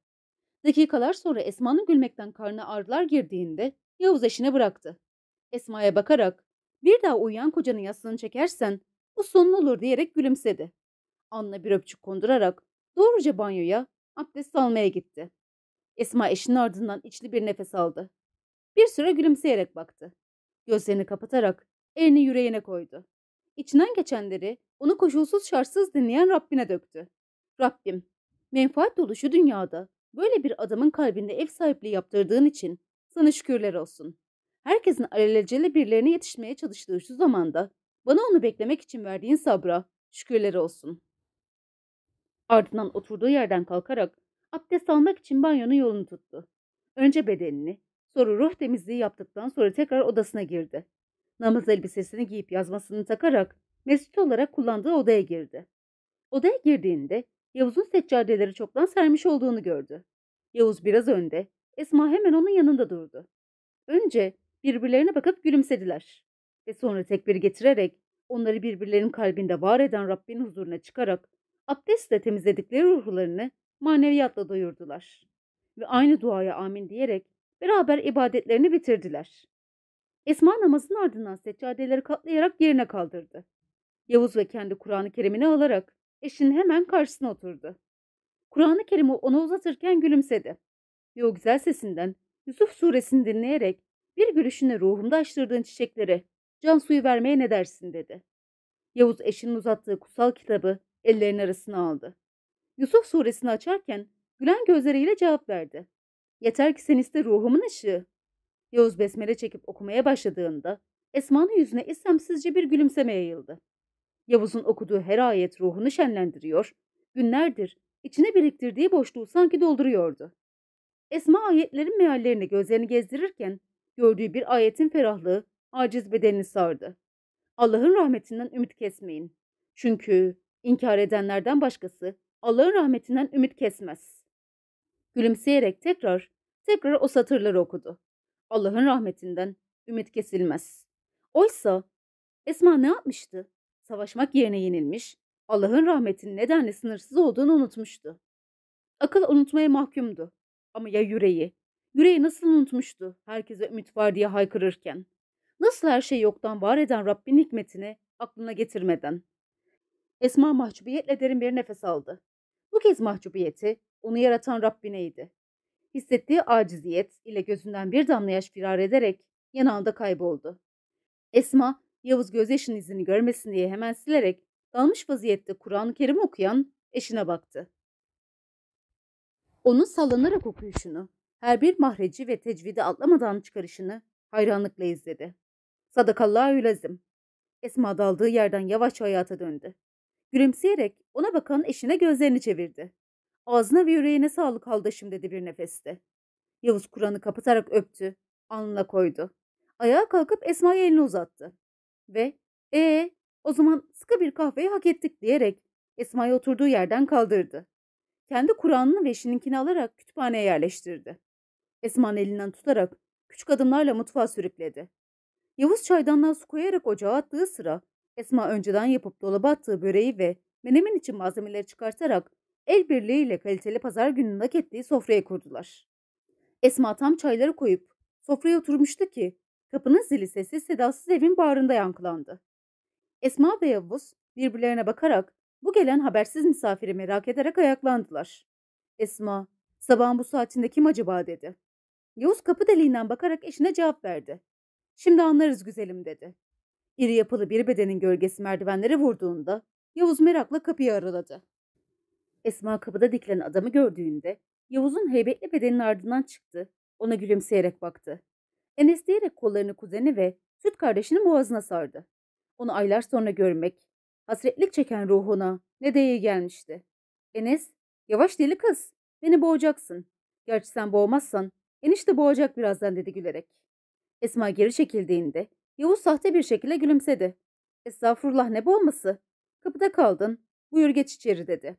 [SPEAKER 1] Dakikalar sonra Esma'nın gülmekten karnına ağrılar girdiğinde Yavuz eşini bıraktı. Esma'ya bakarak bir daha uyuyan kocanın yastığını çekersen bu sonun olur diyerek gülümsedi. Anna bir öpçük kondurarak doğruca banyoya abdest almaya gitti. Esma eşinin ardından içli bir nefes aldı. Bir süre gülümseyerek baktı. Gözlerini kapatarak elini yüreğine koydu. İçinden geçenleri onu koşulsuz şartsız dinleyen Rabbine döktü. Rabbim, menfaat dolu şu dünyada böyle bir adamın kalbinde ev sahipliği yaptırdığın için sana şükürler olsun. Herkesin alelacele birilerine yetişmeye çalıştığı şu zamanda bana onu beklemek için verdiğin sabra şükürler olsun. Ardından oturduğu yerden kalkarak abdest almak için banyonun yolunu tuttu. Önce bedenini, sonra ruh temizliği yaptıktan sonra tekrar odasına girdi. Namaz elbisesini giyip yazmasını takarak mescit olarak kullandığı odaya girdi. Odaya girdiğinde Yavuz'un seccadeleri çoktan sermiş olduğunu gördü. Yavuz biraz önde, Esma hemen onun yanında durdu. Önce birbirlerine bakıp gülümsediler ve sonra tekbir getirerek onları birbirlerinin kalbinde var eden Rabbin huzuruna çıkarak abdestle temizledikleri ruhlarını maneviyatla doyurdular. Ve aynı duaya amin diyerek beraber ibadetlerini bitirdiler. Esma namazın ardından seccadeleri katlayarak yerine kaldırdı. Yavuz ve kendi Kur'an-ı Kerim'ini alarak eşinin hemen karşısına oturdu. Kur'an-ı Kerim'i ona uzatırken gülümsedi ve o güzel sesinden Yusuf suresini dinleyerek bir gülüşüne ruhumda açtırdığın çiçeklere can suyu vermeye ne dersin dedi. Yavuz eşinin uzattığı kutsal kitabı ellerinin arasına aldı. Yusuf suresini açarken gülen gözleriyle cevap verdi. Yeter ki sen iste ruhumun ışığı. Yavuz besmele çekip okumaya başladığında Esma'nın yüzüne istemsizce bir gülümseme yayıldı. Yavuz'un okuduğu her ayet ruhunu şenlendiriyor, günlerdir içine biriktirdiği boşluğu sanki dolduruyordu. Esma ayetlerin meallerini gözlerini gezdirirken gördüğü bir ayetin ferahlığı aciz bedenini sardı. Allah'ın rahmetinden ümit kesmeyin. Çünkü inkar edenlerden başkası Allah'ın rahmetinden ümit kesmez. Gülümseyerek tekrar tekrar o satırları okudu. Allah'ın rahmetinden ümit kesilmez. Oysa Esma ne yapmıştı? Savaşmak yerine yenilmiş, Allah'ın rahmetinin nedenle sınırsız olduğunu unutmuştu. Akıl unutmaya mahkumdu. Ama ya yüreği? Yüreği nasıl unutmuştu herkese ümit var diye haykırırken? Nasıl her şeyi yoktan var eden Rabbin hikmetini aklına getirmeden? Esma mahcubiyetle derin bir nefes aldı. Bu kez mahcubiyeti onu yaratan Rabbineydi. Hissettiği aciziyet ile gözünden bir damla yaş firar ederek yanağında kayboldu. Esma Yavuz gözyaşının izini görmesin diye hemen silerek dalmış vaziyette Kur'an-ı Kerim okuyan eşine baktı. Onu sallanarak okuyuşunu, her bir mahreci ve tecvidi atlamadan çıkarışını hayranlıkla izledi. Sadakallahü lazım. Esma daldığı yerden yavaşça hayata döndü. Gülümseyerek ona bakan eşine gözlerini çevirdi. Ağzına ve yüreğine sağlık haldaşım dedi bir nefeste. Yavuz Kur'an'ı kapatarak öptü, alnına koydu. Ayağa kalkıp Esma'ya elini uzattı ve e ee, o zaman sıkı bir kahveyi hak ettik diyerek Esma'yı oturduğu yerden kaldırdı. Kendi Kur'an'ını ve eşininkini alarak kütüphaneye yerleştirdi. Esma'nın elinden tutarak küçük adımlarla mutfağa sürükledi. Yavuz çaydanlığa su koyarak ocağa attığı sıra Esma önceden yapıp dolaba attığı böreği ve menemen için malzemeleri çıkartarak el birliğiyle kaliteli pazar gününün hak ettiği sofraya kurdular. Esma tam çayları koyup sofraya oturmuştu ki Kapının zili sesi sedasız evin bağrında yankılandı. Esma ve Yavuz birbirlerine bakarak bu gelen habersiz misafiri merak ederek ayaklandılar. Esma, sabahın bu saatinde kim acaba dedi. Yavuz kapı deliğinden bakarak eşine cevap verdi. Şimdi anlarız güzelim dedi. İri yapılı bir bedenin gölgesi merdivenlere vurduğunda Yavuz merakla kapıyı araladı. Esma kapıda dikilen adamı gördüğünde Yavuz'un heybetli bedenin ardından çıktı. Ona gülümseyerek baktı. Enes diyerek kollarını kuzeni ve süt kardeşini boğazına sardı. Onu aylar sonra görmek, hasretlik çeken ruhuna ne de iyi gelmişti. Enes, yavaş deli kız, beni boğacaksın. Gerçi sen boğmazsan, enişte boğacak birazdan dedi gülerek. Esma geri çekildiğinde Yavuz sahte bir şekilde gülümsedi. Estağfurullah ne boğması? Kapıda kaldın, buyur geç içeri dedi.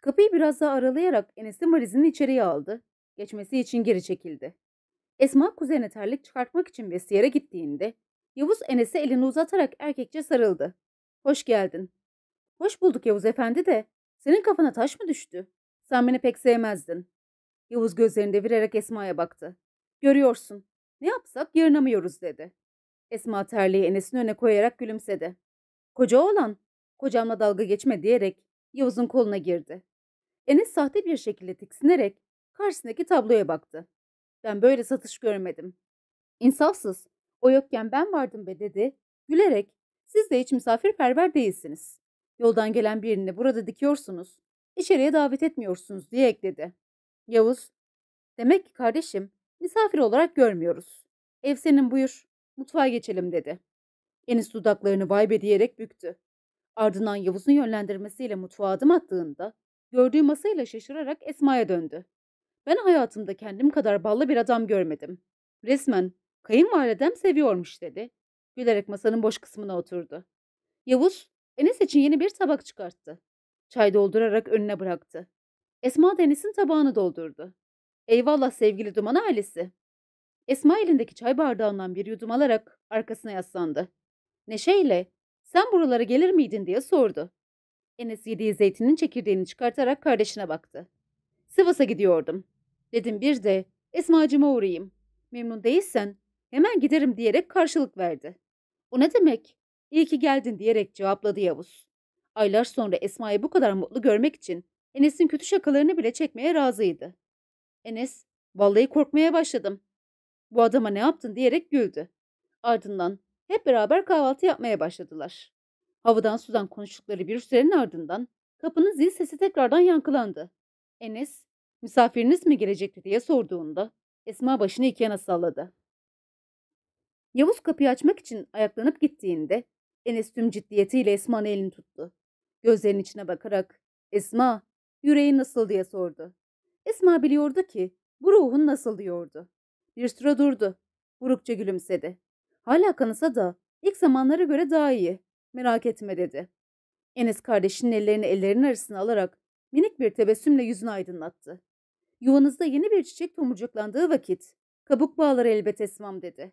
[SPEAKER 1] Kapıyı biraz daha aralayarak Enes'in valizini içeriye aldı. Geçmesi için geri çekildi. Esma kuzene terlik çıkartmak için vestiyere gittiğinde Yavuz Enes'e elini uzatarak erkekçe sarıldı. Hoş geldin. Hoş bulduk Yavuz efendi de senin kafana taş mı düştü? Sen beni pek sevmezdin. Yavuz gözlerini devirerek Esma'ya baktı. Görüyorsun. Ne yapsak yarınamıyoruz dedi. Esma terliği Enes'in öne koyarak gülümsedi. Koca oğlan, kocamla dalga geçme diyerek Yavuz'un koluna girdi. Enes sahte bir şekilde tiksinerek karşısındaki tabloya baktı. Ben böyle satış görmedim. İnsafsız. O yokken ben vardım be dedi. Gülerek. Siz de hiç misafirperver değilsiniz. Yoldan gelen birini burada dikiyorsunuz. İçeriye davet etmiyorsunuz diye ekledi. Yavuz. Demek ki kardeşim misafir olarak görmüyoruz. Ev senin buyur. Mutfağa geçelim dedi. Enis dudaklarını vay vaybe diyerek büktü. Ardından Yavuz'un yönlendirmesiyle mutfağa adım attığında gördüğü masayla şaşırarak Esma'ya döndü. Ben hayatımda kendim kadar ballı bir adam görmedim. Resmen kayınvalidem seviyormuş dedi. Gülerek masanın boş kısmına oturdu. Yavuz, Enes için yeni bir tabak çıkarttı. Çay doldurarak önüne bıraktı. Esma Deniz'in tabağını doldurdu. Eyvallah sevgili Duman ailesi. Esma elindeki çay bardağından bir yudum alarak arkasına yaslandı. Neşeyle sen buralara gelir miydin diye sordu. Enes yediği zeytinin çekirdeğini çıkartarak kardeşine baktı. Sivas'a gidiyordum. Dedim bir de Esmacıma uğrayayım. Memnun değilsen hemen giderim diyerek karşılık verdi. O ne demek? İyi ki geldin diyerek cevapladı Yavuz. Aylar sonra Esma'yı bu kadar mutlu görmek için Enes'in kötü şakalarını bile çekmeye razıydı. Enes, vallahi korkmaya başladım. Bu adama ne yaptın diyerek güldü. Ardından hep beraber kahvaltı yapmaya başladılar. Havadan sudan konuştukları bir sürenin ardından kapının zil sesi tekrardan yankılandı. Enes Misafiriniz mi gelecekti diye sorduğunda Esma başını iki yana salladı. Yavuz kapıyı açmak için ayaklanıp gittiğinde Enes tüm ciddiyetiyle Esma'nın elini tuttu. Gözlerinin içine bakarak Esma yüreğin nasıl diye sordu. Esma biliyordu ki bu ruhun nasıl diyordu. Bir süre durdu. Burukça gülümsedi. Hala kanısa da ilk zamanlara göre daha iyi. Merak etme dedi. Enes kardeşinin ellerini ellerinin arasına alarak minik bir tebessümle yüzünü aydınlattı. Yuvanızda yeni bir çiçek tomurcuklandığı vakit kabuk bağlar elbet Esmam dedi.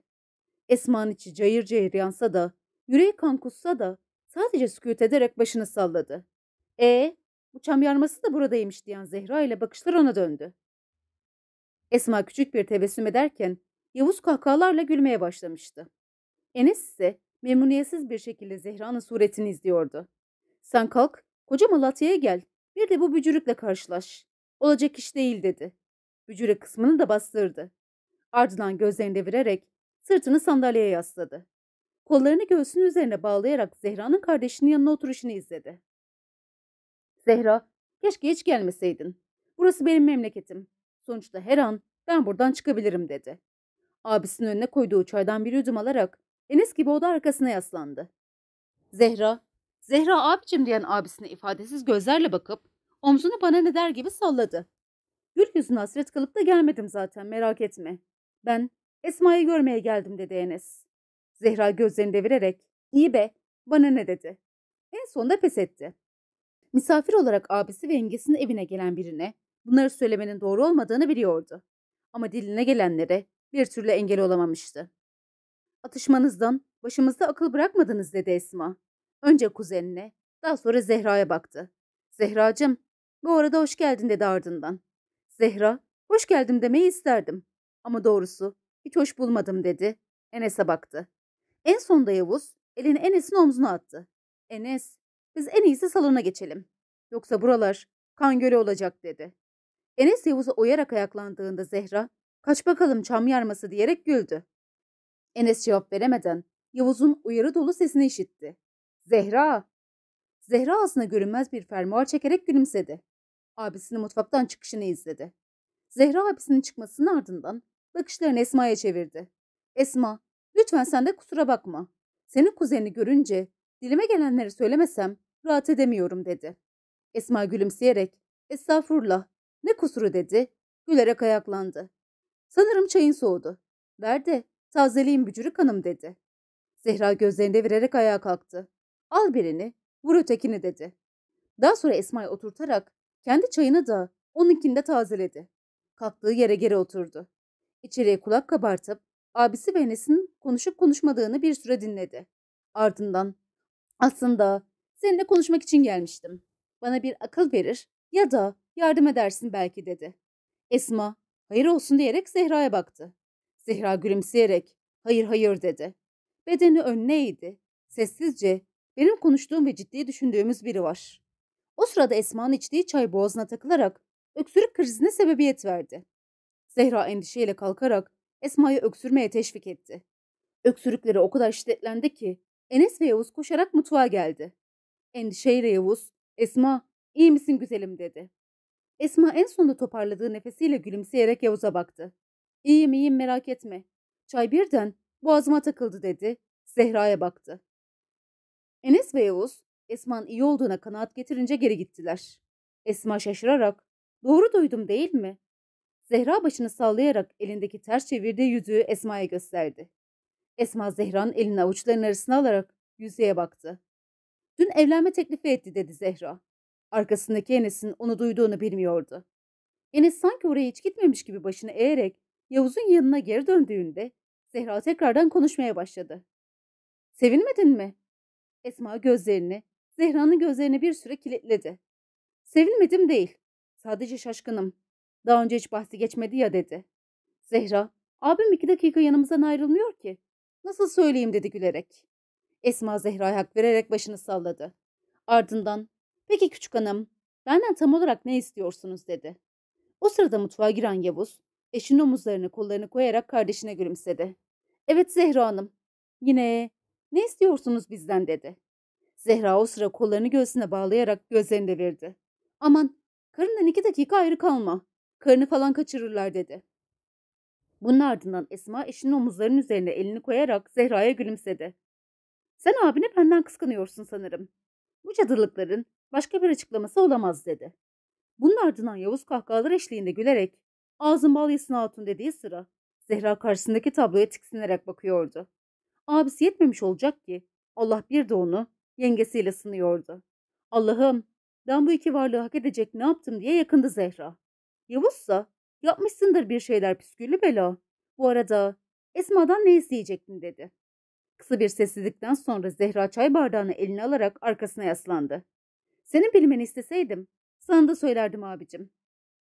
[SPEAKER 1] Esma'nın içi cayır cayır yansa da, yüreği kan kussa da sadece sükût ederek başını salladı. E, bu çam yarması da buradaymış diyen Zehra ile bakışlar ona döndü. Esma küçük bir tebessüm ederken Yavuz kahkahalarla gülmeye başlamıştı. Enes ise memnuniyetsiz bir şekilde Zehra'nın suretini izliyordu. Sen kalk, koca Malatya'ya gel, bir de bu bücürükle karşılaş. Olacak iş değil dedi. Bücüre kısmını da bastırdı. Ardından gözlerini devirerek sırtını sandalyeye yasladı. Kollarını göğsünün üzerine bağlayarak Zehra'nın kardeşinin yanına oturuşunu izledi. Zehra, keşke hiç gelmeseydin. Burası benim memleketim. Sonuçta her an ben buradan çıkabilirim dedi. Abisinin önüne koyduğu çaydan bir yudum alarak Enes gibi oda arkasına yaslandı. Zehra, Zehra abicim diyen abisine ifadesiz gözlerle bakıp Omzunu bana ne der gibi salladı. Gül yüzüne hasret kalıp da gelmedim zaten merak etme. Ben Esma'yı görmeye geldim dedi Enes. Zehra gözlerini devirerek iyi be bana ne dedi. En sonunda pes etti. Misafir olarak abisi ve yengesinin evine gelen birine bunları söylemenin doğru olmadığını biliyordu. Ama diline gelenlere bir türlü engel olamamıştı. Atışmanızdan başımızda akıl bırakmadınız dedi Esma. Önce kuzenine, daha sonra Zehra'ya baktı. Zehracım, bu arada hoş geldin dedi ardından. Zehra, hoş geldim demeyi isterdim. Ama doğrusu hiç hoş bulmadım dedi. Enes'e baktı. En sonda Yavuz elini Enes'in omzuna attı. Enes, biz en iyisi salona geçelim. Yoksa buralar kan gölü olacak dedi. Enes Yavuz'a oyarak ayaklandığında Zehra, kaç bakalım çam yarması diyerek güldü. Enes cevap veremeden Yavuz'un uyarı dolu sesini işitti. Zehra! Zehra aslında görünmez bir fermuar çekerek gülümsedi. Abisini mutfaktan çıkışını izledi. Zehra abisinin çıkmasının ardından bakışlarını Esma'ya çevirdi. Esma, lütfen sen de kusura bakma. Senin kuzenini görünce dilime gelenleri söylemesem rahat edemiyorum dedi. Esma gülümseyerek estağfurullah ne kusuru dedi gülerek ayaklandı. Sanırım çayın soğudu. Ver de tazeleyin bücürük hanım dedi. Zehra gözlerini devirerek ayağa kalktı. Al birini vur ötekini dedi. Daha sonra Esma'yı oturtarak kendi çayını da onunkini de tazeledi. Kalktığı yere geri oturdu. İçeriye kulak kabartıp abisi ve Enes'in konuşup konuşmadığını bir süre dinledi. Ardından aslında seninle konuşmak için gelmiştim. Bana bir akıl verir ya da yardım edersin belki dedi. Esma hayır olsun diyerek Zehra'ya baktı. Zehra gülümseyerek hayır hayır dedi. Bedeni önüne eğdi. Sessizce benim konuştuğum ve ciddi düşündüğümüz biri var. O sırada Esma'nın içtiği çay boğazına takılarak öksürük krizine sebebiyet verdi. Zehra endişeyle kalkarak Esma'yı öksürmeye teşvik etti. Öksürükleri o kadar şiddetlendi ki Enes ve Yavuz koşarak mutfağa geldi. Endişeyle Yavuz, Esma iyi misin güzelim dedi. Esma en sonunda toparladığı nefesiyle gülümseyerek Yavuz'a baktı. İyiyim iyiyim merak etme. Çay birden boğazıma takıldı dedi. Zehra'ya baktı. Enes ve Yavuz Esma'nın iyi olduğuna kanaat getirince geri gittiler. Esma şaşırarak doğru duydum değil mi? Zehra başını sallayarak elindeki ters çevirdiği yüzüğü Esma'ya gösterdi. Esma Zehra'nın elini avuçlarının arasına alarak yüzüğe baktı. Dün evlenme teklifi etti dedi Zehra. Arkasındaki Enes'in onu duyduğunu bilmiyordu. Enes sanki oraya hiç gitmemiş gibi başını eğerek Yavuz'un yanına geri döndüğünde Zehra tekrardan konuşmaya başladı. Sevinmedin mi? Esma gözlerini Zehra'nın gözlerini bir süre kilitledi. Sevinmedim değil. Sadece şaşkınım. Daha önce hiç bahsi geçmedi ya dedi. Zehra, abim iki dakika yanımızdan ayrılmıyor ki. Nasıl söyleyeyim dedi gülerek. Esma Zehra'ya hak vererek başını salladı. Ardından, peki küçük hanım, benden tam olarak ne istiyorsunuz dedi. O sırada mutfağa giren Yavuz, eşinin omuzlarını kollarını koyarak kardeşine gülümsedi. Evet Zehra Hanım, yine ne istiyorsunuz bizden dedi. Zehra o sıra kollarını göğsüne bağlayarak gözlerini de Aman karından iki dakika ayrı kalma. Karını falan kaçırırlar dedi. Bunun ardından Esma eşinin omuzlarının üzerine elini koyarak Zehra'ya gülümsedi. Sen abine benden kıskanıyorsun sanırım. Bu cadılıkların başka bir açıklaması olamaz dedi. Bunun ardından Yavuz kahkahalar eşliğinde gülerek ağzın bal yesin hatun dediği sıra Zehra karşısındaki tabloya tiksinerek bakıyordu. Abisi yetmemiş olacak ki Allah bir de onu Yengesiyle sınıyordu. Allah'ım ben bu iki varlığı hak edecek ne yaptım diye yakındı Zehra. Yavuzsa yapmışsındır bir şeyler püsküllü bela. Bu arada Esma'dan ne isteyecektin dedi. Kısa bir sessizlikten sonra Zehra çay bardağını eline alarak arkasına yaslandı. Senin bilmeni isteseydim sana da söylerdim abicim.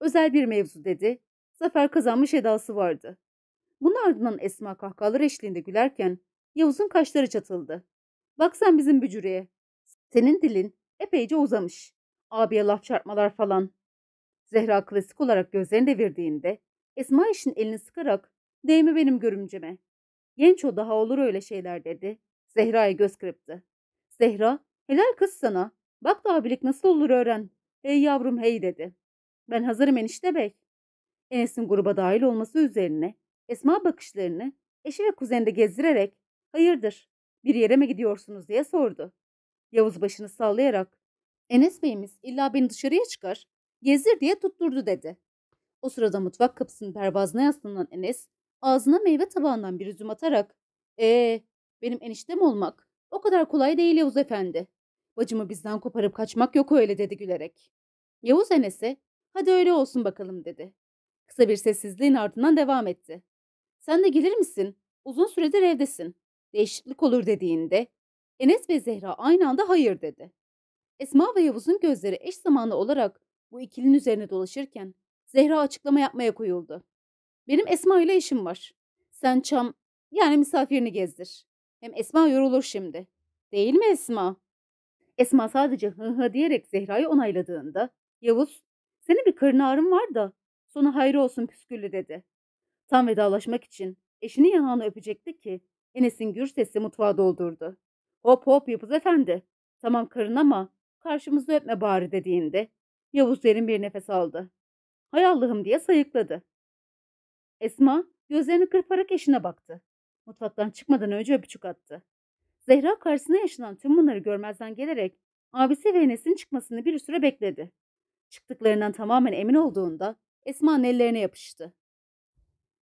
[SPEAKER 1] Özel bir mevzu dedi. Zafer kazanmış edası vardı. Bunun ardından Esma kahkahalar eşliğinde gülerken Yavuz'un kaşları çatıldı. Bak sen bizim bücüreye. Senin dilin epeyce uzamış. Abiye laf çarpmalar falan. Zehra klasik olarak gözlerini devirdiğinde Esma işin elini sıkarak değme benim görümceme. Genç o daha olur öyle şeyler dedi. Zehra'ya göz kırptı. Zehra helal kız sana. Bak da abilik nasıl olur öğren. Hey yavrum hey dedi. Ben hazırım enişte bey. Enes'in gruba dahil olması üzerine Esma bakışlarını eşi ve kuzeninde gezdirerek hayırdır bir yere mi gidiyorsunuz diye sordu. Yavuz başını sallayarak Enes Bey'imiz illa beni dışarıya çıkar, gezdir diye tutturdu dedi. O sırada mutfak kapısının pervazına yaslanan Enes ağzına meyve tabağından bir üzüm atarak ee benim eniştem olmak o kadar kolay değil Yavuz efendi. Bacımı bizden koparıp kaçmak yok öyle dedi gülerek. Yavuz Enes'e hadi öyle olsun bakalım dedi. Kısa bir sessizliğin ardından devam etti. Sen de gelir misin? Uzun süredir evdesin değişiklik olur dediğinde Enes ve Zehra aynı anda hayır dedi. Esma ve Yavuz'un gözleri eş zamanlı olarak bu ikilinin üzerine dolaşırken Zehra açıklama yapmaya koyuldu. Benim Esma ile işim var. Sen çam yani misafirini gezdir. Hem Esma yorulur şimdi. Değil mi Esma? Esma sadece hı hı diyerek Zehra'yı onayladığında Yavuz senin bir karın ağrın var da sonu hayır olsun püsküllü dedi. Tam vedalaşmak için eşini yanağını öpecekti ki Enes'in gür sesi mutfağa doldurdu. Hop hop Yavuz efendi. Tamam karın ama karşımızda öpme bari dediğinde Yavuz derin bir nefes aldı. Hay Allah'ım diye sayıkladı. Esma gözlerini kırparak eşine baktı. Mutfaktan çıkmadan önce öpücük attı. Zehra karşısına yaşanan tüm bunları görmezden gelerek abisi ve Enes'in çıkmasını bir süre bekledi. Çıktıklarından tamamen emin olduğunda Esma'nın ellerine yapıştı.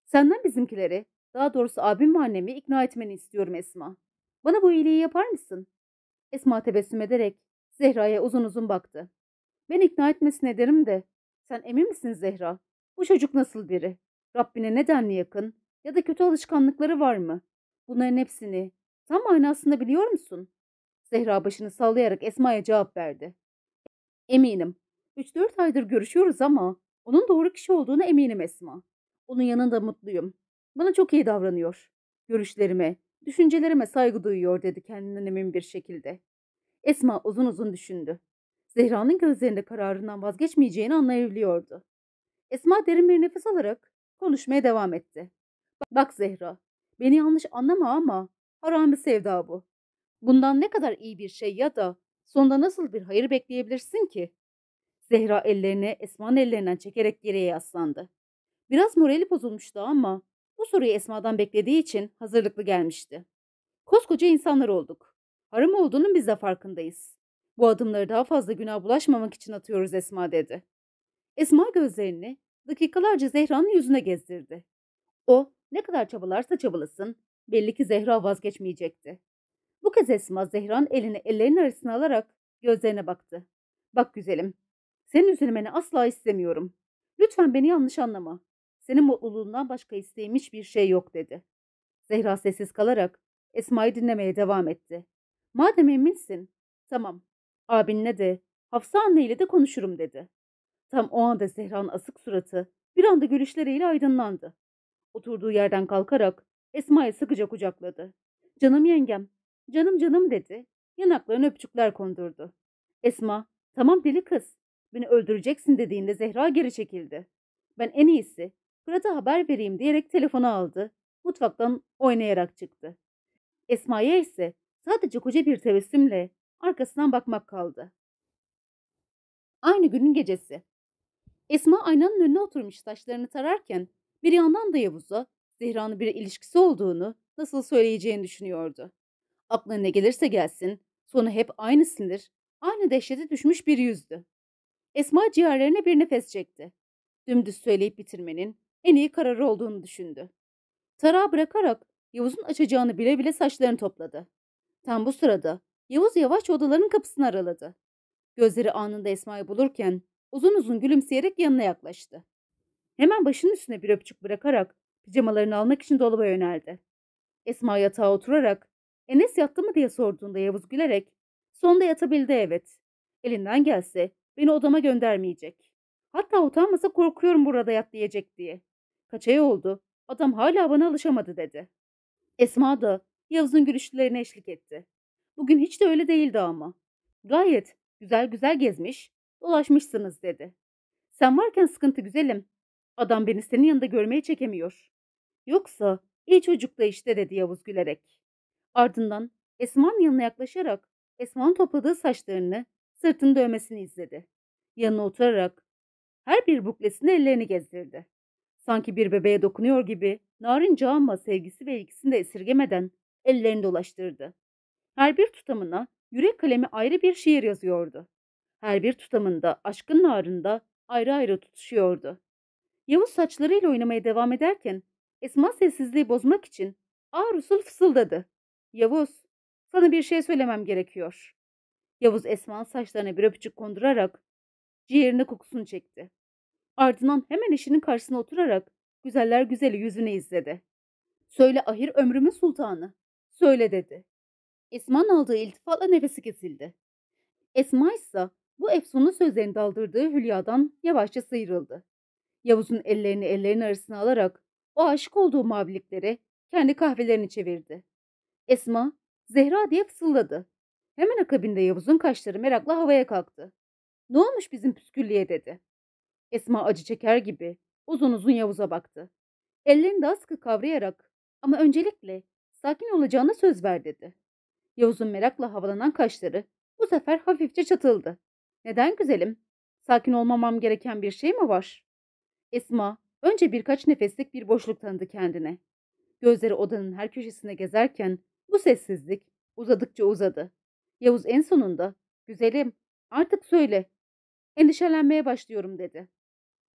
[SPEAKER 1] Senden bizimkileri daha doğrusu abim ve annemi ikna etmeni istiyorum Esma. Bana bu iyiliği yapar mısın? Esma tebessüm ederek Zehra'ya uzun uzun baktı. Ben ikna etmesine derim de. Sen emin misin Zehra? Bu çocuk nasıl biri? Rabbine nedenli yakın ya da kötü alışkanlıkları var mı? Bunların hepsini tam manasında biliyor musun? Zehra başını sallayarak Esma'ya cevap verdi. Eminim. 3-4 aydır görüşüyoruz ama onun doğru kişi olduğuna eminim Esma. Onun yanında mutluyum. Bana çok iyi davranıyor. Görüşlerime, düşüncelerime saygı duyuyor dedi kendinden emin bir şekilde. Esma uzun uzun düşündü. Zehra'nın gözlerinde kararından vazgeçmeyeceğini anlayabiliyordu. Esma derin bir nefes alarak konuşmaya devam etti. Bak Zehra, beni yanlış anlama ama haram bir sevda bu. Bundan ne kadar iyi bir şey ya da sonda nasıl bir hayır bekleyebilirsin ki? Zehra ellerini Esma'nın ellerinden çekerek geriye yaslandı. Biraz morali bozulmuştu ama bu soruyu Esma'dan beklediği için hazırlıklı gelmişti. Koskoca insanlar olduk. Harım olduğunun biz de farkındayız. Bu adımları daha fazla günah bulaşmamak için atıyoruz Esma dedi. Esma gözlerini dakikalarca Zehra'nın yüzüne gezdirdi. O ne kadar çabalarsa çabalasın belli ki Zehra vazgeçmeyecekti. Bu kez Esma Zehra'nın elini ellerinin arasına alarak gözlerine baktı. Bak güzelim, senin üzülmeni asla istemiyorum. Lütfen beni yanlış anlama. Senin mutluluğundan başka isteymiş bir şey yok dedi. Zehra sessiz kalarak Esma'yı dinlemeye devam etti. Madem eminsin, tamam. Abinle de, Hafsa anneyle de konuşurum dedi. Tam o anda Zehra'nın asık suratı bir anda gülüşleriyle aydınlandı. Oturduğu yerden kalkarak Esma'yı sıkıca kucakladı. Canım yengem, canım canım dedi. Yanaklarına öpücükler kondurdu. Esma, tamam deli kız, beni öldüreceksin dediğinde Zehra geri çekildi. Ben en iyisi Fırat'a haber vereyim diyerek telefonu aldı. Mutfaktan oynayarak çıktı. Esma'ya ise sadece koca bir tebessümle arkasından bakmak kaldı. Aynı günün gecesi. Esma aynanın önüne oturmuş saçlarını tararken bir yandan da Yavuz'a Zehra'nın bir ilişkisi olduğunu nasıl söyleyeceğini düşünüyordu. Aklına ne gelirse gelsin sonu hep aynı sinir, aynı dehşete düşmüş bir yüzdü. Esma ciğerlerine bir nefes çekti. Dümdüz söyleyip bitirmenin, en iyi kararı olduğunu düşündü. Tarağı bırakarak Yavuz'un açacağını bile bile saçlarını topladı. Tam bu sırada Yavuz yavaş odaların kapısını araladı. Gözleri anında Esma'yı bulurken uzun uzun gülümseyerek yanına yaklaştı. Hemen başının üstüne bir öpücük bırakarak pijamalarını almak için dolaba yöneldi. Esma yatağa oturarak Enes yattı mı diye sorduğunda Yavuz gülerek sonda yatabildi evet. Elinden gelse beni odama göndermeyecek. Hatta utanmasa korkuyorum burada yat diyecek diye. Kaç ay oldu. Adam hala bana alışamadı dedi. Esma da Yavuz'un gülüşlerine eşlik etti. Bugün hiç de öyle değildi ama. Gayet güzel güzel gezmiş, dolaşmışsınız dedi. Sen varken sıkıntı güzelim. Adam beni senin yanında görmeye çekemiyor. Yoksa iyi çocuk da işte dedi Yavuz gülerek. Ardından Esma'nın yanına yaklaşarak Esma'nın topladığı saçlarını sırtını ömesini izledi. Yanına oturarak her bir buklesini ellerini gezdirdi. Sanki bir bebeğe dokunuyor gibi narin cağımla sevgisi ve ilgisini de esirgemeden ellerini dolaştırdı. Her bir tutamına yürek kalemi ayrı bir şiir yazıyordu. Her bir tutamında aşkın narında ayrı ayrı tutuşuyordu. Yavuz saçlarıyla oynamaya devam ederken Esma sessizliği bozmak için ağır usul fısıldadı. Yavuz, sana bir şey söylemem gerekiyor. Yavuz Esma'nın saçlarına bir öpücük kondurarak ciğerine kokusunu çekti. Ardından hemen eşinin karşısına oturarak güzeller güzeli yüzünü izledi. Söyle ahir ömrümün sultanı. Söyle dedi. Esma'nın aldığı iltifatla nefesi kesildi. Esma ise bu Efsun'un sözlerini daldırdığı Hülya'dan yavaşça sıyrıldı. Yavuz'un ellerini ellerinin arasına alarak o aşık olduğu mavilikleri kendi kahvelerini çevirdi. Esma, Zehra diye fısıldadı. Hemen akabinde Yavuz'un kaşları merakla havaya kalktı. Ne olmuş bizim püsküllüye dedi. Esma acı çeker gibi uzun uzun Yavuz'a baktı. Ellerini daha askı kavrayarak ama öncelikle sakin olacağına söz ver dedi. Yavuz'un merakla havalanan kaşları bu sefer hafifçe çatıldı. Neden güzelim? Sakin olmamam gereken bir şey mi var? Esma önce birkaç nefeslik bir boşluk tanıdı kendine. Gözleri odanın her köşesine gezerken bu sessizlik uzadıkça uzadı. Yavuz en sonunda güzelim artık söyle endişelenmeye başlıyorum dedi.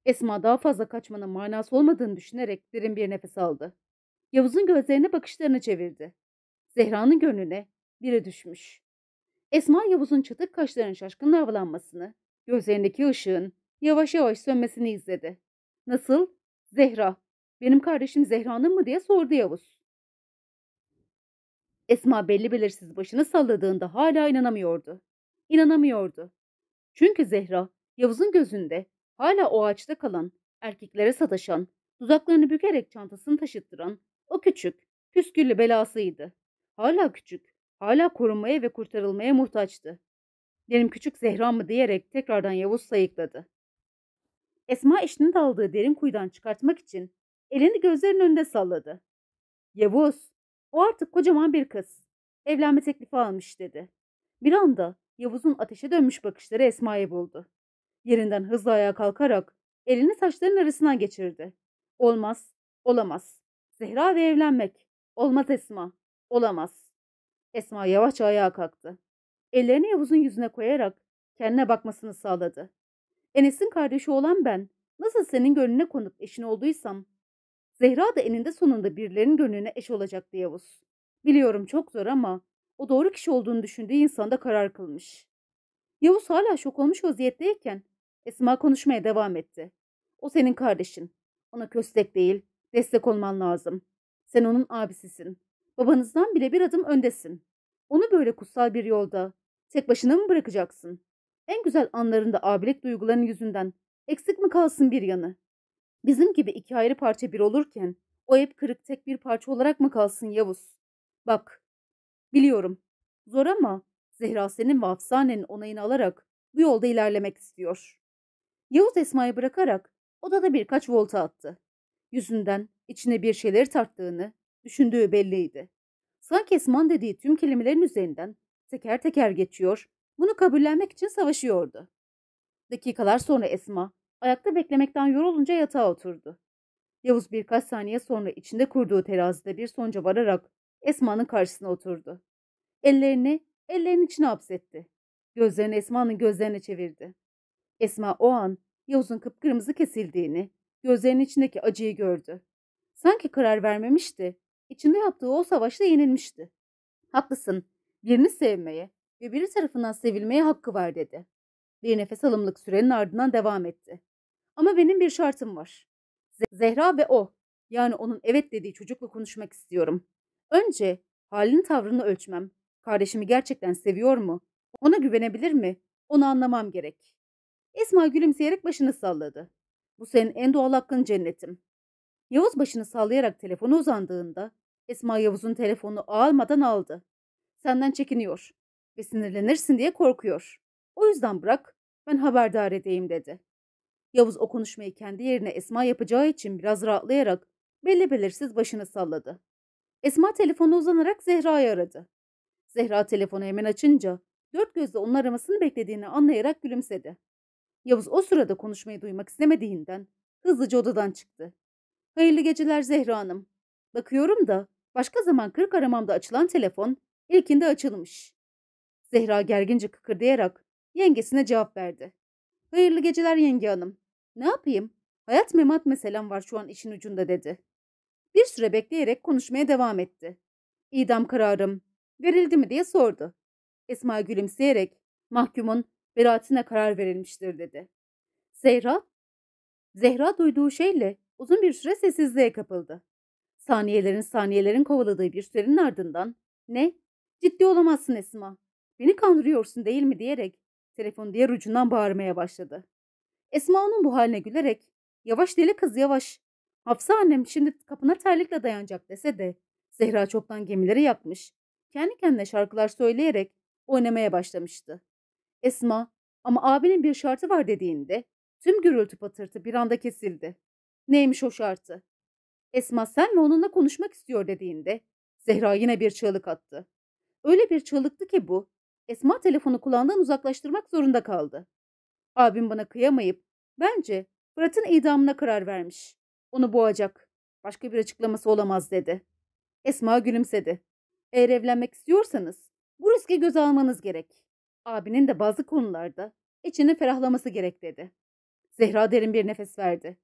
[SPEAKER 1] Esma daha fazla kaçmanın manası olmadığını düşünerek derin bir nefes aldı. Yavuz'un gözlerine bakışlarını çevirdi. Zehra'nın gönlüne biri düşmüş. Esma Yavuz'un çatık kaşlarının şaşkın havalanmasını, gözlerindeki ışığın yavaş yavaş sönmesini izledi. Nasıl? Zehra. Benim kardeşim Zehra'nın mı diye sordu Yavuz. Esma belli belirsiz başını salladığında hala inanamıyordu. İnanamıyordu. Çünkü Zehra, Yavuz'un gözünde Hala o ağaçta kalan, erkeklere sataşan, tuzaklarını bükerek çantasını taşıttıran o küçük, püsküllü belasıydı. Hala küçük, hala korunmaya ve kurtarılmaya muhtaçtı. Benim küçük Zehra mı diyerek tekrardan Yavuz sayıkladı. Esma eşini daldığı derin kuyudan çıkartmak için elini gözlerinin önünde salladı. Yavuz, o artık kocaman bir kız. Evlenme teklifi almış dedi. Bir anda Yavuz'un ateşe dönmüş bakışları Esma'yı buldu. Yerinden hızlı ayağa kalkarak elini saçlarının arasına geçirdi. Olmaz, olamaz. Zehra ve evlenmek. Olmaz Esma, olamaz. Esma yavaşça ayağa kalktı. Ellerini Yavuz'un yüzüne koyarak kendine bakmasını sağladı. Enes'in kardeşi olan ben nasıl senin gönlüne konup eşin olduysam Zehra da eninde sonunda birilerinin gönlüne eş olacaktı Yavuz. Biliyorum çok zor ama o doğru kişi olduğunu düşündüğü insanda karar kılmış. Yavuz hala şok olmuş vaziyetteyken Esma konuşmaya devam etti. O senin kardeşin. Ona köstek değil, destek olman lazım. Sen onun abisisin. Babanızdan bile bir adım öndesin. Onu böyle kutsal bir yolda, tek başına mı bırakacaksın? En güzel anlarında abilik duygularının yüzünden eksik mi kalsın bir yanı? Bizim gibi iki ayrı parça bir olurken o hep kırık tek bir parça olarak mı kalsın Yavuz? Bak, biliyorum. Zor ama Zehra senin ve Afsane'nin onayını alarak bu yolda ilerlemek istiyor. Yavuz Esma'yı bırakarak odada birkaç volta attı. Yüzünden içine bir şeyler tarttığını düşündüğü belliydi. Sanki Esman dediği tüm kelimelerin üzerinden teker teker geçiyor, bunu kabullenmek için savaşıyordu. Dakikalar sonra Esma ayakta beklemekten yorulunca yatağa oturdu. Yavuz birkaç saniye sonra içinde kurduğu terazide bir sonuca vararak Esma'nın karşısına oturdu. Ellerini ellerinin içine hapsetti. Gözlerini Esma'nın gözlerine çevirdi. Esma o an Yavuz'un kıpkırmızı kesildiğini, gözlerinin içindeki acıyı gördü. Sanki karar vermemişti. içinde yaptığı o savaşta yenilmişti. Haklısın. Birini sevmeye ve biri tarafından sevilmeye hakkı var dedi. Bir nefes alımlık sürenin ardından devam etti. Ama benim bir şartım var. Zehra ve o, yani onun evet dediği çocukla konuşmak istiyorum. Önce halini tavrını ölçmem. Kardeşimi gerçekten seviyor mu? Ona güvenebilir mi? Onu anlamam gerek. Esma gülümseyerek başını salladı. Bu senin en doğal hakkın cennetim. Yavuz başını sallayarak telefonu uzandığında Esma Yavuz'un telefonu almadan aldı. Senden çekiniyor ve sinirlenirsin diye korkuyor. O yüzden bırak ben haberdar edeyim dedi. Yavuz o konuşmayı kendi yerine Esma yapacağı için biraz rahatlayarak belli belirsiz başını salladı. Esma telefonu uzanarak Zehra'yı aradı. Zehra telefonu hemen açınca dört gözle onun aramasını beklediğini anlayarak gülümsedi. Yavuz o sırada konuşmayı duymak istemediğinden hızlıca odadan çıktı. Hayırlı geceler Zehra Hanım. Bakıyorum da başka zaman kırk aramamda açılan telefon ilkinde açılmış. Zehra gergince kıkırdayarak yengesine cevap verdi. Hayırlı geceler yenge hanım. Ne yapayım? Hayat memat meselem var şu an işin ucunda dedi. Bir süre bekleyerek konuşmaya devam etti. İdam kararım verildi mi diye sordu. Esma gülümseyerek mahkumun beraatine karar verilmiştir dedi. Zehra, Zehra duyduğu şeyle uzun bir süre sessizliğe kapıldı. Saniyelerin saniyelerin kovaladığı bir sürenin ardından ne? Ciddi olamazsın Esma. Beni kandırıyorsun değil mi diyerek telefon diğer ucundan bağırmaya başladı. Esma onun bu haline gülerek yavaş deli kız yavaş. Hafsa annem şimdi kapına terlikle dayanacak dese de Zehra çoktan gemileri yakmış. Kendi kendine şarkılar söyleyerek oynamaya başlamıştı. Esma ama abinin bir şartı var dediğinde tüm gürültü patırtı bir anda kesildi. Neymiş o şartı? Esma sen mi onunla konuşmak istiyor dediğinde Zehra yine bir çığlık attı. Öyle bir çığlıktı ki bu. Esma telefonu kulağından uzaklaştırmak zorunda kaldı. Abim bana kıyamayıp bence Fırat'ın idamına karar vermiş. Onu boğacak. Başka bir açıklaması olamaz dedi. Esma gülümsedi. Eğer evlenmek istiyorsanız bu riske göz almanız gerek. Abinin de bazı konularda içini ferahlaması gerek dedi. Zehra derin bir nefes verdi.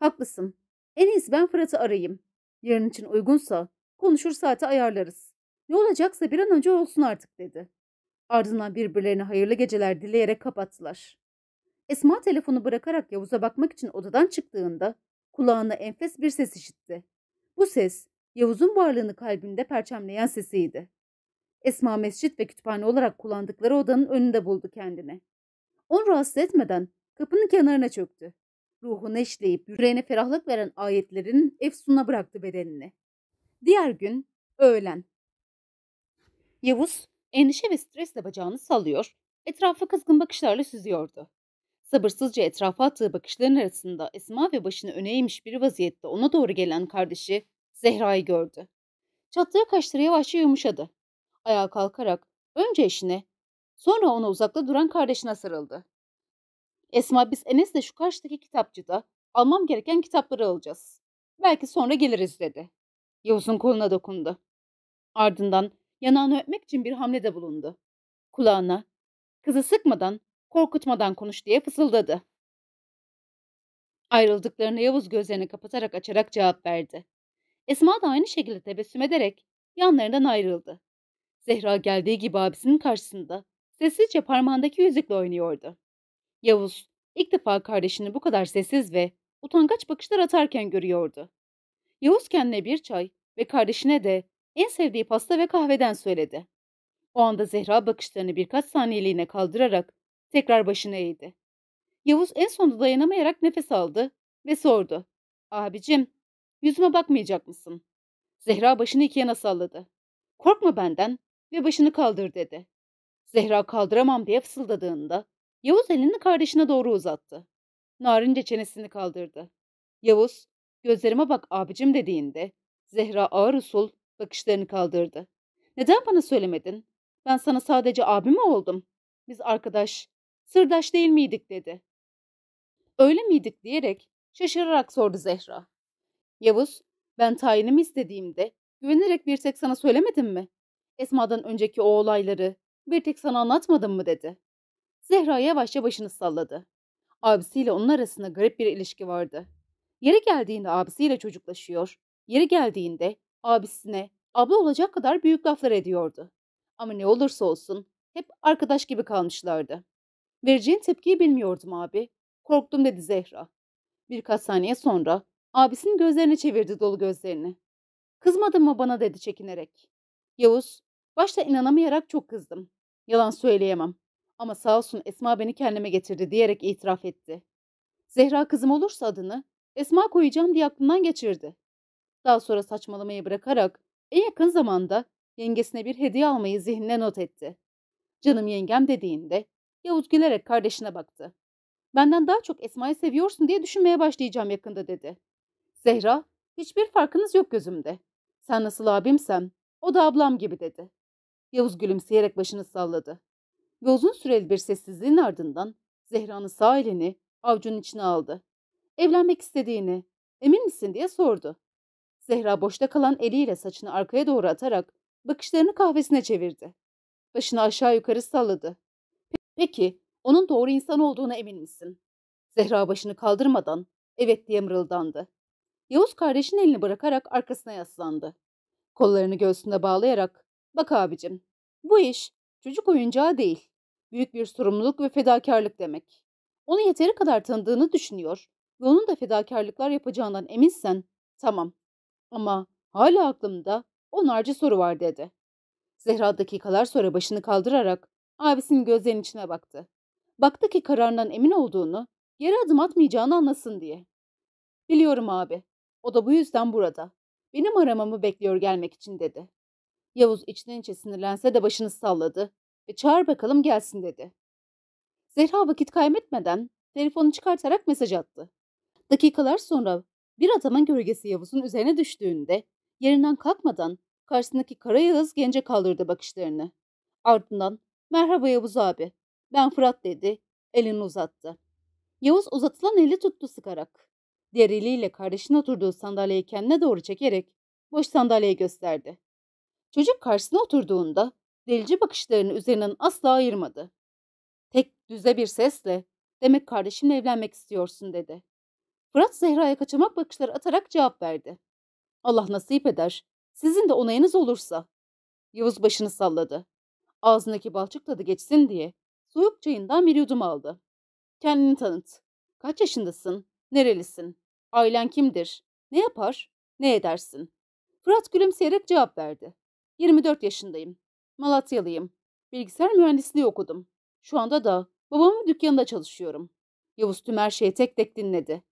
[SPEAKER 1] Haklısın. En iyisi ben Fırat'ı arayayım. Yarın için uygunsa konuşur saati ayarlarız. Ne olacaksa bir an önce olsun artık dedi. Ardından birbirlerine hayırlı geceler dileyerek kapattılar. Esma telefonu bırakarak Yavuz'a bakmak için odadan çıktığında kulağına enfes bir ses işitti. Bu ses Yavuz'un varlığını kalbinde perçemleyen sesiydi. Esma mescit ve kütüphane olarak kullandıkları odanın önünde buldu kendini. Onu rahatsız etmeden kapının kenarına çöktü. Ruhunu eşleyip yüreğine ferahlık veren ayetlerin Efsun'a bıraktı bedenini. Diğer gün öğlen. Yavuz endişe ve stresle bacağını sallıyor, etrafı kızgın bakışlarla süzüyordu. Sabırsızca etrafa attığı bakışların arasında Esma ve başını öne eğmiş bir vaziyette ona doğru gelen kardeşi Zehra'yı gördü. Çattığı kaşları yavaşça yumuşadı. Ayağa kalkarak önce eşine, sonra ona uzakta duran kardeşine sarıldı. Esma biz Enes'le şu karşıdaki kitapçıda almam gereken kitapları alacağız. Belki sonra geliriz dedi. Yavuz'un koluna dokundu. Ardından yanağını öpmek için bir hamlede bulundu. Kulağına kızı sıkmadan, korkutmadan konuş diye fısıldadı. Ayrıldıklarını Yavuz gözlerini kapatarak açarak cevap verdi. Esma da aynı şekilde tebessüm ederek yanlarından ayrıldı. Zehra geldiği gibi abisinin karşısında sessizce parmağındaki yüzükle oynuyordu. Yavuz ilk defa kardeşini bu kadar sessiz ve utangaç bakışlar atarken görüyordu. Yavuz kendine bir çay ve kardeşine de en sevdiği pasta ve kahveden söyledi. O anda Zehra bakışlarını birkaç saniyeliğine kaldırarak tekrar başını eğdi. Yavuz en sonunda dayanamayarak nefes aldı ve sordu. Abicim, yüzüme bakmayacak mısın? Zehra başını iki yana salladı. Korkma benden ve başını kaldır dedi. Zehra kaldıramam diye fısıldadığında Yavuz elini kardeşine doğru uzattı. Narince çenesini kaldırdı. Yavuz, gözlerime bak abicim dediğinde Zehra ağır usul bakışlarını kaldırdı. Neden bana söylemedin? Ben sana sadece abim oldum? Biz arkadaş, sırdaş değil miydik dedi. Öyle miydik diyerek şaşırarak sordu Zehra. Yavuz, ben tayinimi istediğimde güvenerek bir tek sana söylemedim mi? Esma'dan önceki o olayları bir tek sana anlatmadım mı dedi. Zehra yavaşça başını salladı. Abisiyle onun arasında garip bir ilişki vardı. Yeri geldiğinde abisiyle çocuklaşıyor. Yeri geldiğinde abisine abla olacak kadar büyük laflar ediyordu. Ama ne olursa olsun hep arkadaş gibi kalmışlardı. Vereceğin tepkiyi bilmiyordum abi. Korktum dedi Zehra. Birkaç saniye sonra abisinin gözlerini çevirdi dolu gözlerini. Kızmadın mı bana dedi çekinerek. Yavuz Başta inanamayarak çok kızdım. Yalan söyleyemem. Ama sağ olsun Esma beni kendime getirdi diyerek itiraf etti. Zehra kızım olursa adını Esma koyacağım diye aklından geçirdi. Daha sonra saçmalamayı bırakarak en yakın zamanda yengesine bir hediye almayı zihnine not etti. Canım yengem dediğinde Yavuz gülerek kardeşine baktı. Benden daha çok Esma'yı seviyorsun diye düşünmeye başlayacağım yakında dedi. Zehra, hiçbir farkınız yok gözümde. Sen nasıl abimsem, o da ablam gibi dedi. Yavuz gülümseyerek başını salladı. Ve uzun süreli bir sessizliğin ardından Zehra'nın sağ elini avcunun içine aldı. Evlenmek istediğini, emin misin diye sordu. Zehra boşta kalan eliyle saçını arkaya doğru atarak bakışlarını kahvesine çevirdi. Başını aşağı yukarı salladı. Peki, onun doğru insan olduğuna emin misin? Zehra başını kaldırmadan evet diye mırıldandı. Yavuz kardeşin elini bırakarak arkasına yaslandı. Kollarını göğsünde bağlayarak Bak abicim, bu iş çocuk oyuncağı değil. Büyük bir sorumluluk ve fedakarlık demek. Onu yeteri kadar tanıdığını düşünüyor ve onun da fedakarlıklar yapacağından eminsen tamam. Ama hala aklımda onlarca soru var dedi. Zehra dakikalar sonra başını kaldırarak abisinin gözlerinin içine baktı. Baktı ki kararından emin olduğunu, geri adım atmayacağını anlasın diye. Biliyorum abi. O da bu yüzden burada. Benim aramamı bekliyor gelmek için dedi. Yavuz içten içe sinirlense de başını salladı ve çağır bakalım gelsin dedi. Zehra vakit kaybetmeden telefonu çıkartarak mesaj attı. Dakikalar sonra bir adamın gölgesi Yavuz'un üzerine düştüğünde yerinden kalkmadan karşısındaki kara Yağız gence kaldırdı bakışlarını. Ardından merhaba Yavuz abi ben Fırat dedi elini uzattı. Yavuz uzatılan eli tuttu sıkarak. Diğer eliyle kardeşinin oturduğu sandalyeyi kendine doğru çekerek boş sandalyeyi gösterdi. Çocuk karşısına oturduğunda delici bakışlarını üzerinden asla ayırmadı. Tek düze bir sesle demek kardeşimle evlenmek istiyorsun dedi. Fırat Zehra'ya kaçamak bakışları atarak cevap verdi. Allah nasip eder. Sizin de onayınız olursa. Yavuz başını salladı. Ağzındaki balçık tadı geçsin diye soğuk çayından bir yudum aldı. Kendini tanıt. Kaç yaşındasın? Nerelisin? Ailen kimdir? Ne yapar? Ne edersin? Fırat gülümseyerek cevap verdi. 24 yaşındayım. Malatyalıyım. Bilgisayar mühendisliği okudum. Şu anda da babamın dükkanında çalışıyorum. Yavuz tüm her şeyi tek tek dinledi.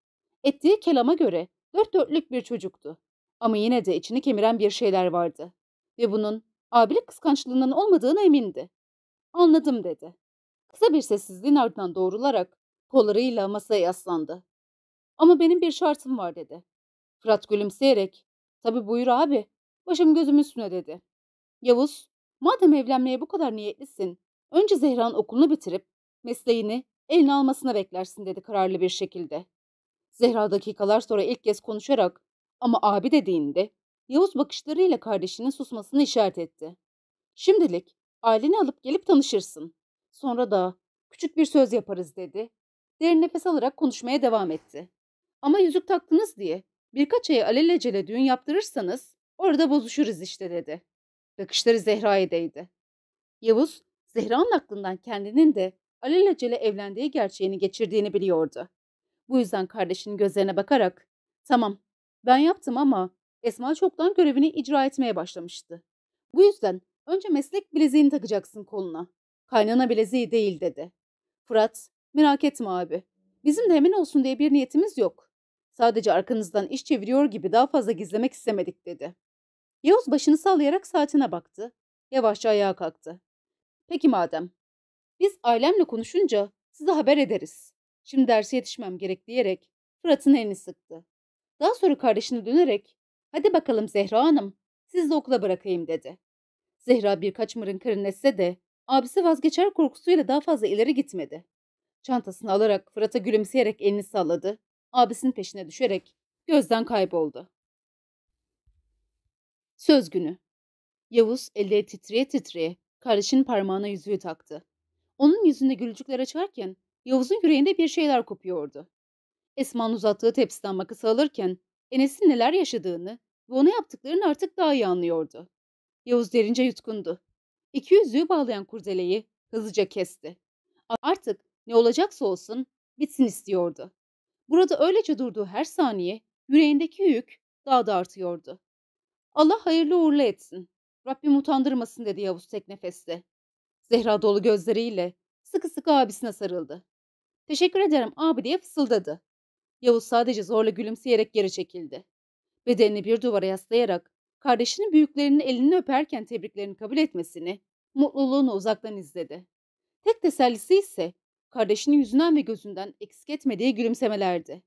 [SPEAKER 1] Ettiği kelama göre dört dörtlük bir çocuktu. Ama yine de içini kemiren bir şeyler vardı. Ve bunun abilik kıskançlığından olmadığına emindi. Anladım dedi. Kısa bir sessizliğin ardından doğrularak kollarıyla masaya yaslandı. Ama benim bir şartım var dedi. Fırat gülümseyerek tabi buyur abi başım gözüm üstüne dedi. Yavuz, madem evlenmeye bu kadar niyetlisin, önce Zehra'nın okulunu bitirip mesleğini eline almasına beklersin dedi kararlı bir şekilde. Zehra dakikalar sonra ilk kez konuşarak ama abi dediğinde Yavuz bakışlarıyla kardeşinin susmasını işaret etti. Şimdilik aileni alıp gelip tanışırsın. Sonra da küçük bir söz yaparız dedi. Derin nefes alarak konuşmaya devam etti. Ama yüzük taktınız diye birkaç aya alelacele düğün yaptırırsanız orada bozuşuruz işte dedi. Bakışları Zehra'ya değdi. Yavuz, Zehra'nın aklından kendinin de alelacele evlendiği gerçeğini geçirdiğini biliyordu. Bu yüzden kardeşinin gözlerine bakarak, tamam ben yaptım ama Esma çoktan görevini icra etmeye başlamıştı. Bu yüzden önce meslek bileziğini takacaksın koluna. Kaynana bileziği değil dedi. Fırat, merak etme abi. Bizim de emin olsun diye bir niyetimiz yok. Sadece arkanızdan iş çeviriyor gibi daha fazla gizlemek istemedik dedi. Yoz başını sallayarak saatine baktı. Yavaşça ayağa kalktı. Peki madem. Biz ailemle konuşunca size haber ederiz. Şimdi derse yetişmem gerek diyerek Fırat'ın elini sıktı. Daha sonra kardeşine dönerek hadi bakalım Zehra Hanım sizi okula bırakayım dedi. Zehra birkaç mırın karın etse de abisi vazgeçer korkusuyla daha fazla ileri gitmedi. Çantasını alarak Fırat'a gülümseyerek elini salladı. Abisinin peşine düşerek gözden kayboldu. Söz günü. Yavuz elde titreye titreye kardeşinin parmağına yüzüğü taktı. Onun yüzünde gülücükler açarken Yavuz'un yüreğinde bir şeyler kopuyordu. Esma'nın uzattığı tepsiden makası alırken Enes'in neler yaşadığını ve ona yaptıklarını artık daha iyi anlıyordu. Yavuz derince yutkundu. İki yüzüğü bağlayan kurdeleyi hızlıca kesti. Artık ne olacaksa olsun bitsin istiyordu. Burada öylece durduğu her saniye yüreğindeki yük daha da artıyordu. Allah hayırlı uğurlu etsin. Rabbim utandırmasın dedi Yavuz tek nefeste. Zehra dolu gözleriyle sıkı sıkı abisine sarıldı. Teşekkür ederim abi diye fısıldadı. Yavuz sadece zorla gülümseyerek geri çekildi. Bedenini bir duvara yaslayarak kardeşinin büyüklerinin elini öperken tebriklerini kabul etmesini, mutluluğunu uzaktan izledi. Tek tesellisi ise kardeşinin yüzünden ve gözünden eksik etmediği gülümsemelerdi.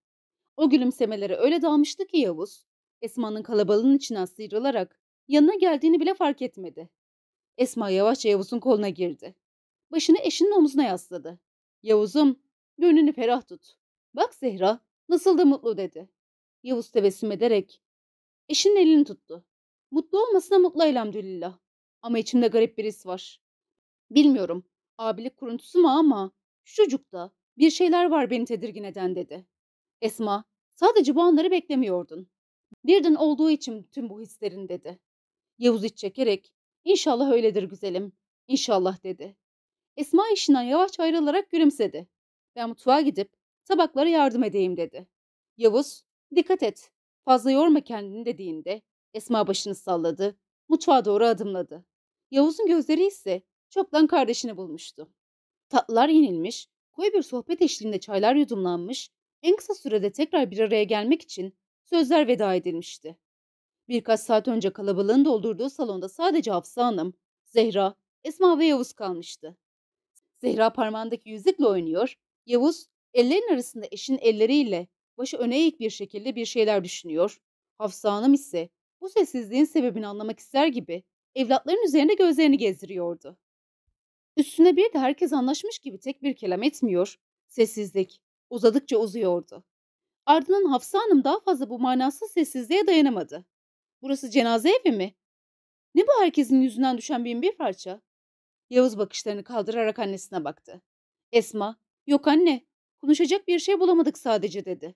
[SPEAKER 1] O gülümsemelere öyle dalmıştı ki Yavuz, Esma'nın kalabalığın içine sıyrılarak yanına geldiğini bile fark etmedi. Esma yavaşça Yavuz'un koluna girdi. Başını eşinin omzuna yasladı. Yavuz'um gönlünü ferah tut. Bak Zehra nasıl da mutlu dedi. Yavuz tebessüm ederek eşinin elini tuttu. Mutlu olmasına mutlu elhamdülillah. Ama içimde garip bir his var. Bilmiyorum abilik kuruntusu mu ama şu çocukta bir şeyler var beni tedirgin eden dedi. Esma sadece bu anları beklemiyordun. Birden olduğu için tüm bu hislerin dedi. Yavuz iç çekerek inşallah öyledir güzelim. İnşallah dedi. Esma işinden yavaş ayrılarak gülümsedi. Ben mutfağa gidip tabaklara yardım edeyim dedi. Yavuz dikkat et fazla yorma kendini dediğinde Esma başını salladı. Mutfağa doğru adımladı. Yavuz'un gözleri ise çoktan kardeşini bulmuştu. Tatlılar yenilmiş, koyu bir sohbet eşliğinde çaylar yudumlanmış, en kısa sürede tekrar bir araya gelmek için sözler veda edilmişti. Birkaç saat önce kalabalığın doldurduğu salonda sadece Hafsa Hanım, Zehra, Esma ve Yavuz kalmıştı. Zehra parmağındaki yüzükle oynuyor, Yavuz ellerin arasında eşin elleriyle başı öne eğik bir şekilde bir şeyler düşünüyor. Hafsa Hanım ise bu sessizliğin sebebini anlamak ister gibi evlatların üzerinde gözlerini gezdiriyordu. Üstüne bir de herkes anlaşmış gibi tek bir kelam etmiyor. Sessizlik uzadıkça uzuyordu. Ardından Hafsa Hanım daha fazla bu manasız sessizliğe dayanamadı. Burası cenaze evi mi? Ne bu herkesin yüzünden düşen bin bir parça? Yavuz bakışlarını kaldırarak annesine baktı. Esma, yok anne, konuşacak bir şey bulamadık sadece dedi.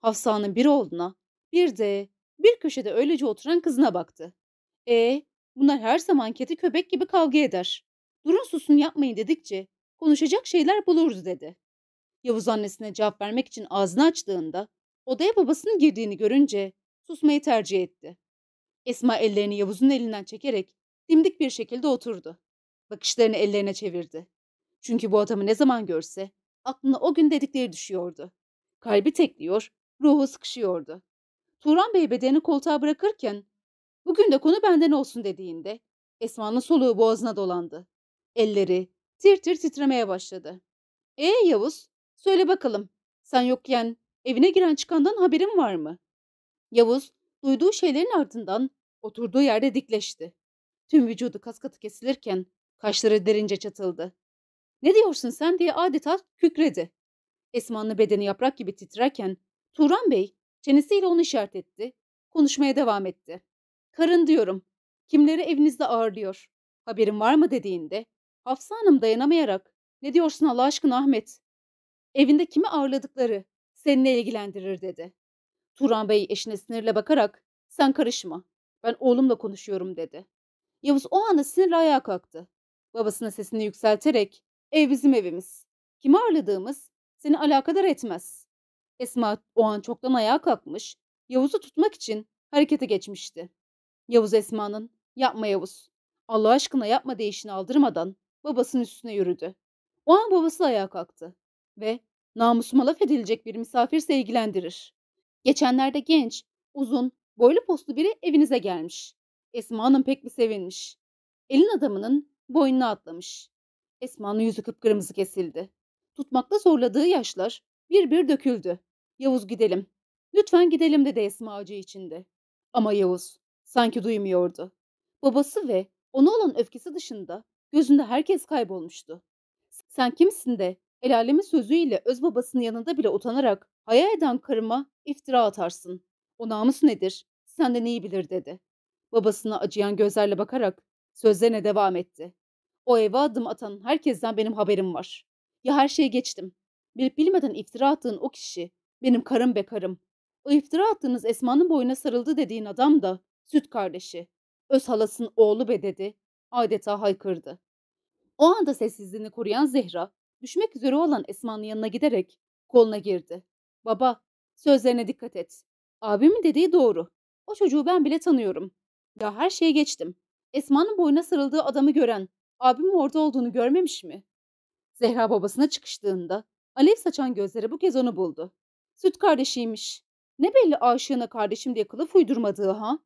[SPEAKER 1] Hafsa'nın bir oğluna, bir de bir köşede öylece oturan kızına baktı. E, bunlar her zaman kedi köpek gibi kavga eder. Durun susun yapmayın dedikçe konuşacak şeyler buluruz dedi. Yavuz annesine cevap vermek için ağzını açtığında odaya babasının girdiğini görünce susmayı tercih etti. Esma ellerini Yavuz'un elinden çekerek dimdik bir şekilde oturdu. Bakışlarını ellerine çevirdi. Çünkü bu adamı ne zaman görse aklına o gün dedikleri düşüyordu. Kalbi tekliyor, ruhu sıkışıyordu. Turan Bey bedenini koltuğa bırakırken bugün de konu benden olsun dediğinde Esma'nın soluğu boğazına dolandı. Elleri tir tir titremeye başladı. E Yavuz Söyle bakalım, sen yokken evine giren çıkandan haberin var mı? Yavuz, duyduğu şeylerin ardından oturduğu yerde dikleşti. Tüm vücudu kaskatı kesilirken kaşları derince çatıldı. Ne diyorsun sen diye adeta kükredi. Esmanlı bedeni yaprak gibi titrerken Turan Bey çenesiyle onu işaret etti. Konuşmaya devam etti. Karın diyorum. Kimleri evinizde ağırlıyor? Haberin var mı dediğinde Hafsa Hanım dayanamayarak ne diyorsun Allah aşkına Ahmet? Evinde kimi ağırladıkları seninle ilgilendirir dedi. Turan Bey eşine sinirle bakarak sen karışma ben oğlumla konuşuyorum dedi. Yavuz o anda sinirle ayağa kalktı. Babasına sesini yükselterek ev bizim evimiz. Kimi ağırladığımız seni alakadar etmez. Esma o an çoktan ayağa kalkmış Yavuz'u tutmak için harekete geçmişti. Yavuz Esma'nın yapma Yavuz Allah aşkına yapma deyişini aldırmadan babasının üstüne yürüdü. O an babası ayağa kalktı ve namusuma laf edilecek bir misafirse ilgilendirir. Geçenlerde genç, uzun, boylu postlu biri evinize gelmiş. Esma Hanım pek bir sevinmiş. Elin adamının boynuna atlamış. Esma'nın yüzü kıpkırmızı kesildi. Tutmakta zorladığı yaşlar bir bir döküldü. Yavuz gidelim. Lütfen gidelim dedi Esma acı içinde. Ama Yavuz sanki duymuyordu. Babası ve ona olan öfkesi dışında gözünde herkes kaybolmuştu. Sen kimsin de El sözüyle öz babasının yanında bile utanarak hayal eden karıma iftira atarsın. O namus nedir? de neyi bilir dedi. Babasına acıyan gözlerle bakarak sözlerine devam etti. O eve adım atan herkesten benim haberim var. Ya her şeyi geçtim. Bilip bilmeden iftira attığın o kişi benim karım be karım. O iftira attığınız Esma'nın boyuna sarıldı dediğin adam da süt kardeşi. Öz halasın oğlu be dedi. Adeta haykırdı. O anda sessizliğini koruyan Zehra düşmek üzere olan Esma'nın yanına giderek koluna girdi. Baba, sözlerine dikkat et. Abimin dediği doğru. O çocuğu ben bile tanıyorum. Ya her şeye geçtim. Esma'nın boyuna sarıldığı adamı gören, abimin orada olduğunu görmemiş mi? Zehra babasına çıkıştığında alev saçan gözleri bu kez onu buldu. Süt kardeşiymiş. Ne belli aşığına kardeşim diye kılıf uydurmadığı ha?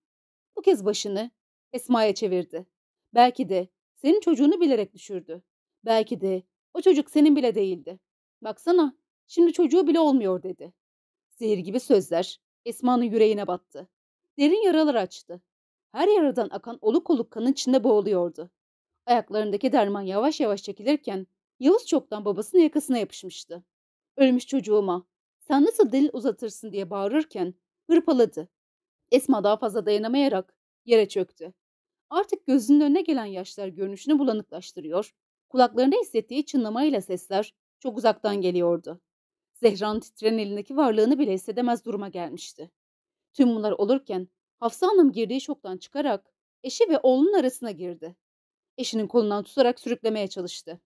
[SPEAKER 1] Bu kez başını Esma'ya çevirdi. Belki de senin çocuğunu bilerek düşürdü. Belki de o çocuk senin bile değildi. Baksana, şimdi çocuğu bile olmuyor dedi. Zehir gibi sözler Esma'nın yüreğine battı. Derin yaralar açtı. Her yaradan akan oluk oluk kanın içinde boğuluyordu. Ayaklarındaki derman yavaş yavaş çekilirken Yavuz çoktan babasının yakasına yapışmıştı. Ölmüş çocuğuma, sen nasıl delil uzatırsın diye bağırırken hırpaladı. Esma daha fazla dayanamayarak yere çöktü. Artık gözünün önüne gelen yaşlar görünüşünü bulanıklaştırıyor, Kulaklarında hissettiği çınlamayla sesler çok uzaktan geliyordu. Zehra'nın titren elindeki varlığını bile hissedemez duruma gelmişti. Tüm bunlar olurken Hafsa Hanım girdiği şoktan çıkarak eşi ve oğlunun arasına girdi. Eşinin kolundan tutarak sürüklemeye çalıştı.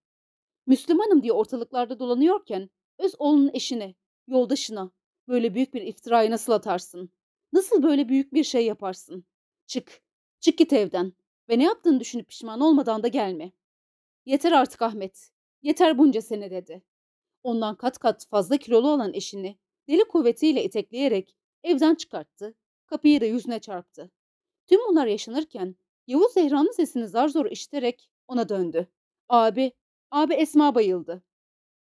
[SPEAKER 1] Müslümanım diye ortalıklarda dolanıyorken öz oğlunun eşine, yoldaşına böyle büyük bir iftirayı nasıl atarsın? Nasıl böyle büyük bir şey yaparsın? Çık, çık git evden ve ne yaptığını düşünüp pişman olmadan da gelme. Yeter artık Ahmet. Yeter bunca sene dedi. Ondan kat kat fazla kilolu olan eşini deli kuvvetiyle itekleyerek evden çıkarttı. Kapıyı da yüzüne çarptı. Tüm bunlar yaşanırken Yavuz Zehra'nın sesini zar zor işiterek ona döndü. Abi, abi Esma bayıldı.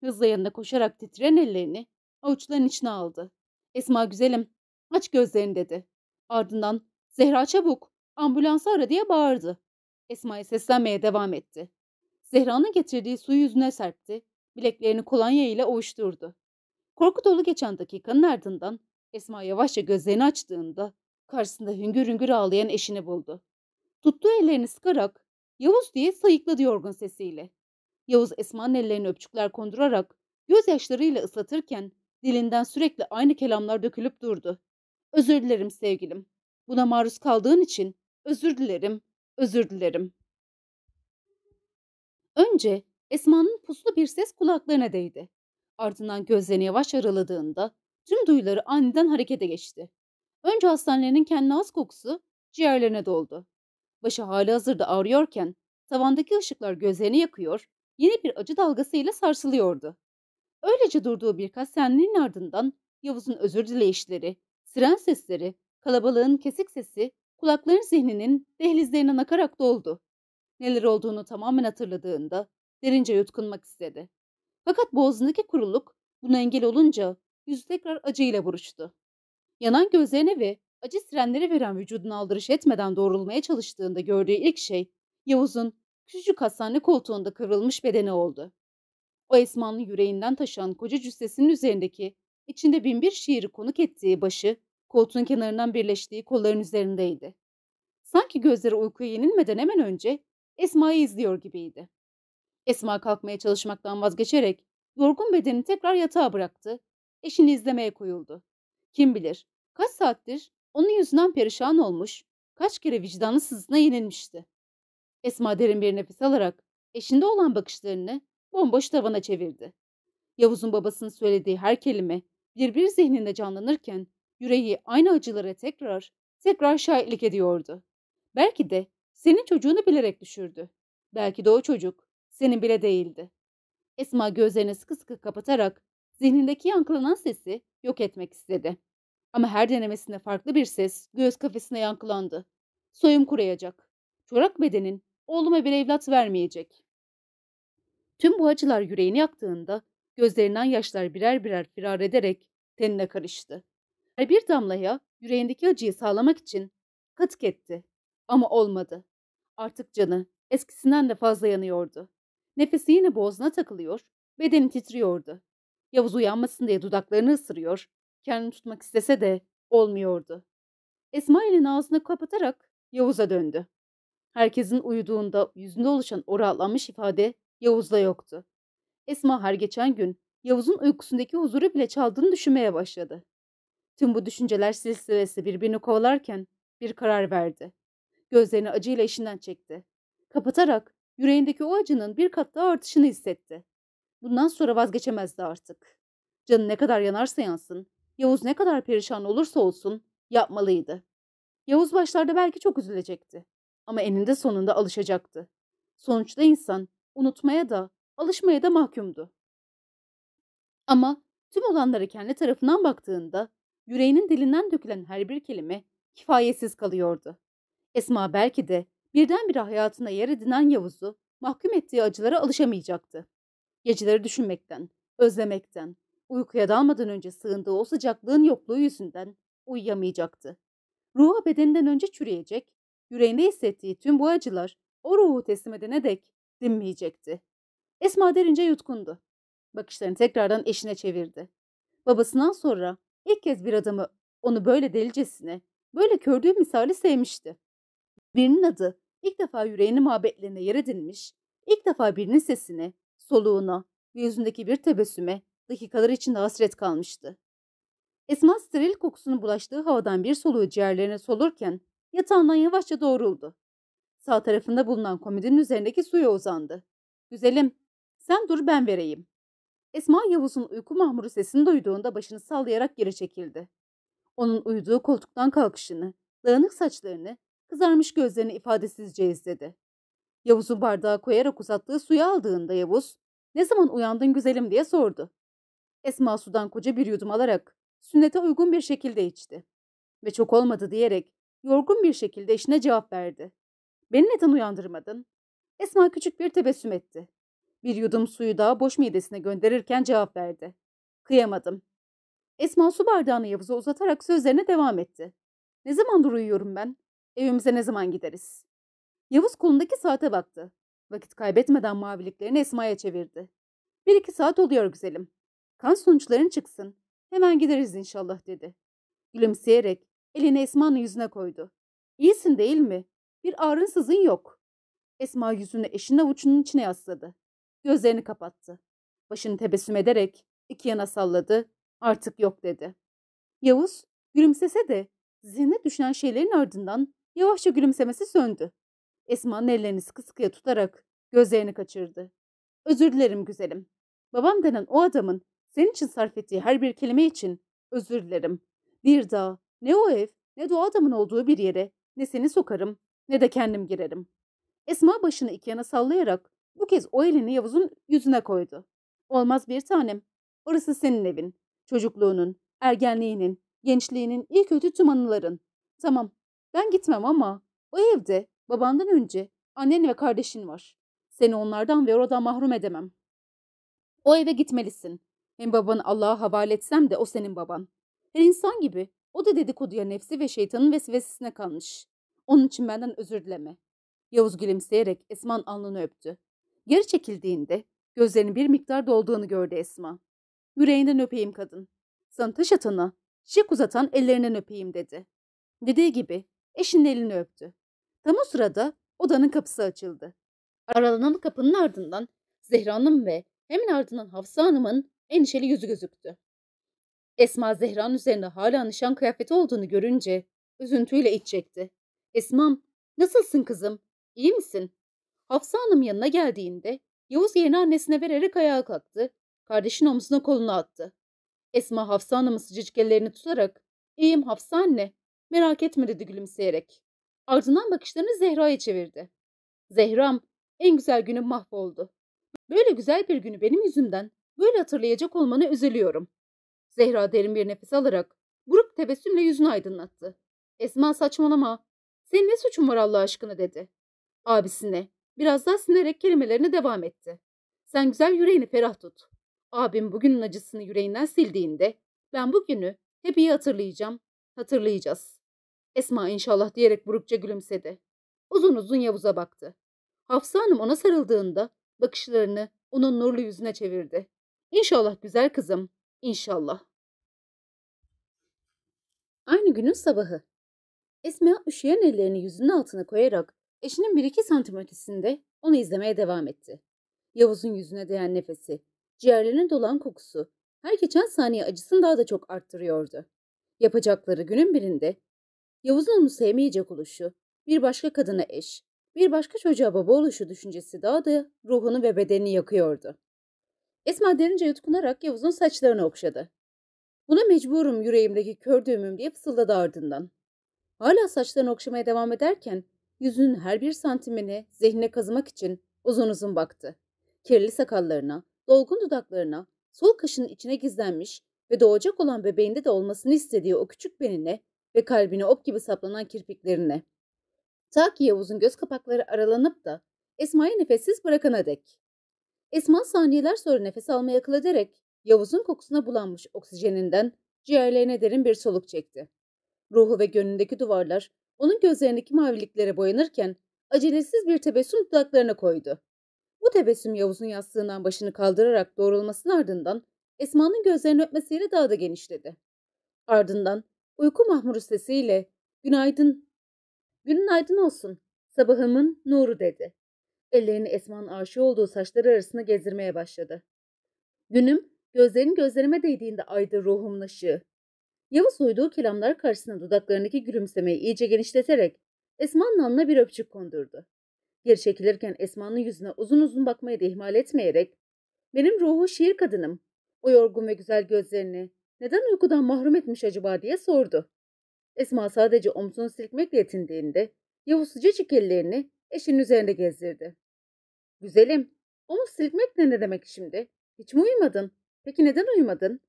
[SPEAKER 1] Hızla yanına koşarak titreyen ellerini avuçların içine aldı. Esma güzelim, aç gözlerini dedi. Ardından Zehra çabuk, ambulansı ara diye bağırdı. Esma'ya seslenmeye devam etti. Zehra'nın getirdiği suyu yüzüne serpti. Bileklerini kolonya ile ovuşturdu. Korku dolu geçen dakikanın ardından Esma yavaşça gözlerini açtığında karşısında hüngür hüngür ağlayan eşini buldu. Tuttuğu ellerini sıkarak Yavuz diye sayıkladı yorgun sesiyle. Yavuz Esma'nın ellerini öpçükler kondurarak gözyaşlarıyla ıslatırken dilinden sürekli aynı kelamlar dökülüp durdu. Özür dilerim sevgilim. Buna maruz kaldığın için özür dilerim, özür dilerim. Önce Esma'nın puslu bir ses kulaklarına değdi. Ardından gözlerini yavaş araladığında tüm duyuları aniden harekete geçti. Önce hastanenin kendi az kokusu ciğerlerine doldu. Başı hali hazırda ağrıyorken tavandaki ışıklar gözlerini yakıyor, yeni bir acı dalgasıyla sarsılıyordu. Öylece durduğu birkaç senliğin ardından Yavuz'un özür dileyişleri, siren sesleri, kalabalığın kesik sesi kulakların zihninin dehlizlerine nakarak doldu neler olduğunu tamamen hatırladığında derince yutkunmak istedi. Fakat boğazındaki kuruluk buna engel olunca yüzü tekrar acıyla buruştu. Yanan gözlerine ve acı sirenleri veren vücuduna aldırış etmeden doğrulmaya çalıştığında gördüğü ilk şey Yavuz'un küçücük hastane koltuğunda kıvrılmış bedeni oldu. O esmanlı yüreğinden taşan koca cüssesinin üzerindeki içinde binbir şiiri konuk ettiği başı koltuğun kenarından birleştiği kolların üzerindeydi. Sanki gözleri uykuya yenilmeden hemen önce Esma'yı izliyor gibiydi. Esma kalkmaya çalışmaktan vazgeçerek yorgun bedenini tekrar yatağa bıraktı. Eşini izlemeye koyuldu. Kim bilir kaç saattir onun yüzünden perişan olmuş, kaç kere vicdanı sızına yenilmişti. Esma derin bir nefes alarak eşinde olan bakışlarını bomboş tavana çevirdi. Yavuz'un babasının söylediği her kelime birbir zihninde canlanırken yüreği aynı acılara tekrar, tekrar şahitlik ediyordu. Belki de senin çocuğunu bilerek düşürdü. Belki de o çocuk senin bile değildi. Esma gözlerini sıkı sıkı kapatarak zihnindeki yankılanan sesi yok etmek istedi. Ama her denemesinde farklı bir ses göz kafesine yankılandı. Soyum kurayacak. Çorak bedenin oğluma bir evlat vermeyecek. Tüm bu acılar yüreğini yaktığında gözlerinden yaşlar birer birer firar ederek tenine karıştı. Her bir damlaya yüreğindeki acıyı sağlamak için katık etti. Ama olmadı. Artık canı eskisinden de fazla yanıyordu. Nefesi yine boğazına takılıyor, bedeni titriyordu. Yavuz uyanmasın diye dudaklarını ısırıyor, kendini tutmak istese de olmuyordu. Esma elini ağzını kapatarak Yavuz'a döndü. Herkesin uyuduğunda yüzünde oluşan orallanmış ifade Yavuz'da yoktu. Esma her geçen gün Yavuz'un uykusundaki huzuru bile çaldığını düşünmeye başladı. Tüm bu düşünceler silsilesi birbirini kovalarken bir karar verdi. Gözlerini acıyla işinden çekti. Kapatarak yüreğindeki o acının bir kat daha artışını hissetti. Bundan sonra vazgeçemezdi artık. Canı ne kadar yanarsa yansın, Yavuz ne kadar perişan olursa olsun yapmalıydı. Yavuz başlarda belki çok üzülecekti. Ama eninde sonunda alışacaktı. Sonuçta insan unutmaya da, alışmaya da mahkumdu. Ama tüm olanlara kendi tarafından baktığında yüreğinin dilinden dökülen her bir kelime kifayetsiz kalıyordu. Esma belki de birdenbire hayatına yer edinen Yavuz'u mahkum ettiği acılara alışamayacaktı. Geceleri düşünmekten, özlemekten, uykuya dalmadan önce sığındığı o sıcaklığın yokluğu yüzünden uyuyamayacaktı. Ruhu bedeninden önce çürüyecek, yüreğinde hissettiği tüm bu acılar o ruhu teslim edene dek dinmeyecekti. Esma derince yutkundu. Bakışlarını tekrardan eşine çevirdi. Babasından sonra ilk kez bir adamı onu böyle delicesine, böyle kördüğü misali sevmişti. Birinin adı ilk defa yüreğinin muhabbetlerine yer edinmiş, ilk defa birinin sesine, soluğuna yüzündeki bir tebessüme dakikalar içinde hasret kalmıştı. Esma steril kokusunu bulaştığı havadan bir soluğu ciğerlerine solurken yatağından yavaşça doğruldu. Sağ tarafında bulunan komodinin üzerindeki suya uzandı. Güzelim, sen dur ben vereyim. Esma Yavuz'un uyku mahmuru sesini duyduğunda başını sallayarak geri çekildi. Onun uyuduğu koltuktan kalkışını, dağınık saçlarını Kızarmış gözlerini ifadesizce izledi. Yavuz'u bardağa koyarak uzattığı suyu aldığında Yavuz, ''Ne zaman uyandın güzelim?'' diye sordu. Esma sudan koca bir yudum alarak sünnete uygun bir şekilde içti. Ve çok olmadı diyerek yorgun bir şekilde işine cevap verdi. ''Beni neden uyandırmadın?'' Esma küçük bir tebessüm etti. Bir yudum suyu daha boş midesine gönderirken cevap verdi. Kıyamadım. Esma su bardağını Yavuz'a uzatarak sözlerine devam etti. Ne zamandır uyuyorum ben? Evimize ne zaman gideriz? Yavuz kolundaki saate baktı. Vakit kaybetmeden maviliklerini Esma'ya çevirdi. Bir iki saat oluyor güzelim. Kan sonuçların çıksın. Hemen gideriz inşallah dedi. Gülümseyerek elini Esma'nın yüzüne koydu. İyisin değil mi? Bir ağrın sızın yok. Esma yüzünü eşinin avuçunun içine yasladı. Gözlerini kapattı. Başını tebessüm ederek iki yana salladı. Artık yok dedi. Yavuz gülümsese de zihnine düşen şeylerin ardından Yavaşça gülümsemesi söndü. Esma'nın ellerini sıkı sıkıya tutarak gözlerini kaçırdı. Özür dilerim güzelim. Babam denen o adamın senin için sarf ettiği her bir kelime için özür dilerim. Bir daha ne o ev ne de o adamın olduğu bir yere ne seni sokarım ne de kendim girerim. Esma başını iki yana sallayarak bu kez o elini Yavuz'un yüzüne koydu. Olmaz bir tanem. Orası senin evin. Çocukluğunun, ergenliğinin, gençliğinin ilk kötü tüm anıların. Tamam ben gitmem ama o evde babandan önce annen ve kardeşin var. Seni onlardan ve oradan mahrum edemem. O eve gitmelisin. Hem babanı Allah'a havale etsem de o senin baban. Her insan gibi o da dedikoduya nefsi ve şeytanın vesvesesine kalmış. Onun için benden özür dileme. Yavuz gülümseyerek Esma'nın alnını öptü. Geri çekildiğinde gözlerinin bir miktar dolduğunu gördü Esma. Yüreğinden öpeyim kadın. Sana taş atana, şık uzatan ellerinden öpeyim dedi. Dediği gibi eşinin elini öptü. Tam o sırada odanın kapısı açıldı. Aralanan kapının ardından Zehra Hanım ve hemen ardından Hafsa Hanım'ın endişeli yüzü gözüktü. Esma Zehra'nın üzerinde hala nişan kıyafeti olduğunu görünce üzüntüyle iç çekti. Esmam, nasılsın kızım? İyi misin? Hafsa Hanım yanına geldiğinde Yavuz yerini annesine vererek ayağa kalktı. Kardeşin omzuna kolunu attı. Esma Hafsa Hanım'ın sıcacık ellerini tutarak ''İyiyim Hafsa anne, Merak etme dedi gülümseyerek. Ardından bakışlarını Zehra'ya çevirdi. Zehra'm en güzel günüm mahvoldu. Böyle güzel bir günü benim yüzümden böyle hatırlayacak olmanı üzülüyorum. Zehra derin bir nefes alarak buruk tebessümle yüzünü aydınlattı. Esma saçmalama. Senin ne suçun var Allah aşkına dedi. Abisine biraz daha sinerek kelimelerine devam etti. Sen güzel yüreğini ferah tut. Abim bugünün acısını yüreğinden sildiğinde ben bugünü hep iyi hatırlayacağım, hatırlayacağız. Esma inşallah diyerek burukça gülümsedi. Uzun uzun Yavuz'a baktı. Hafsa Hanım ona sarıldığında bakışlarını onun nurlu yüzüne çevirdi. İnşallah güzel kızım, inşallah. Aynı günün sabahı. Esma üşüyen ellerini yüzünün altına koyarak eşinin bir iki santim ötesinde onu izlemeye devam etti. Yavuz'un yüzüne değen nefesi, ciğerlerine dolan kokusu her geçen saniye acısını daha da çok arttırıyordu. Yapacakları günün birinde Yavuz'un onu sevmeyecek oluşu, bir başka kadına eş, bir başka çocuğa baba oluşu düşüncesi daha da ruhunu ve bedenini yakıyordu. Esma derince yutkunarak Yavuz'un saçlarını okşadı. Buna mecburum yüreğimdeki kör düğümüm diye fısıldadı ardından. Hala saçlarını okşamaya devam ederken yüzünün her bir santimini zihnine kazımak için uzun uzun baktı. Kirli sakallarına, dolgun dudaklarına, sol kaşının içine gizlenmiş ve doğacak olan bebeğinde de olmasını istediği o küçük benine ve kalbine ok gibi saplanan kirpiklerine. Ta ki Yavuz'un göz kapakları aralanıp da Esma'yı nefessiz bırakana dek. Esma saniyeler sonra nefes almaya akıl ederek Yavuz'un kokusuna bulanmış oksijeninden ciğerlerine derin bir soluk çekti. Ruhu ve gönlündeki duvarlar onun gözlerindeki maviliklere boyanırken acelesiz bir tebessüm dudaklarına koydu. Bu tebessüm Yavuz'un yastığından başını kaldırarak doğrulmasının ardından Esma'nın gözlerini öpmesiyle daha da genişledi. Ardından Uyku mahmuru sesiyle günaydın, günün aydın olsun, sabahımın nuru dedi. Ellerini Esma'nın aşığı olduğu saçları arasında gezdirmeye başladı. Günüm gözlerin gözlerime değdiğinde aydı ruhumun ışığı. Yavuz duyduğu kelamlar karşısında dudaklarındaki gülümsemeyi iyice genişleterek Esma'nın alnına bir öpücük kondurdu. Geri çekilirken Esma'nın yüzüne uzun uzun bakmayı da ihmal etmeyerek ''Benim ruhu şiir kadınım. O yorgun ve güzel gözlerini, neden uykudan mahrum etmiş acaba diye sordu. Esma sadece omzunu silkmekle yetindiğinde Yavuz sıcacık ellerini eşinin üzerinde gezdirdi. Güzelim, omuz silkmek ne demek şimdi? Hiç mi uyumadın? Peki neden uyumadın?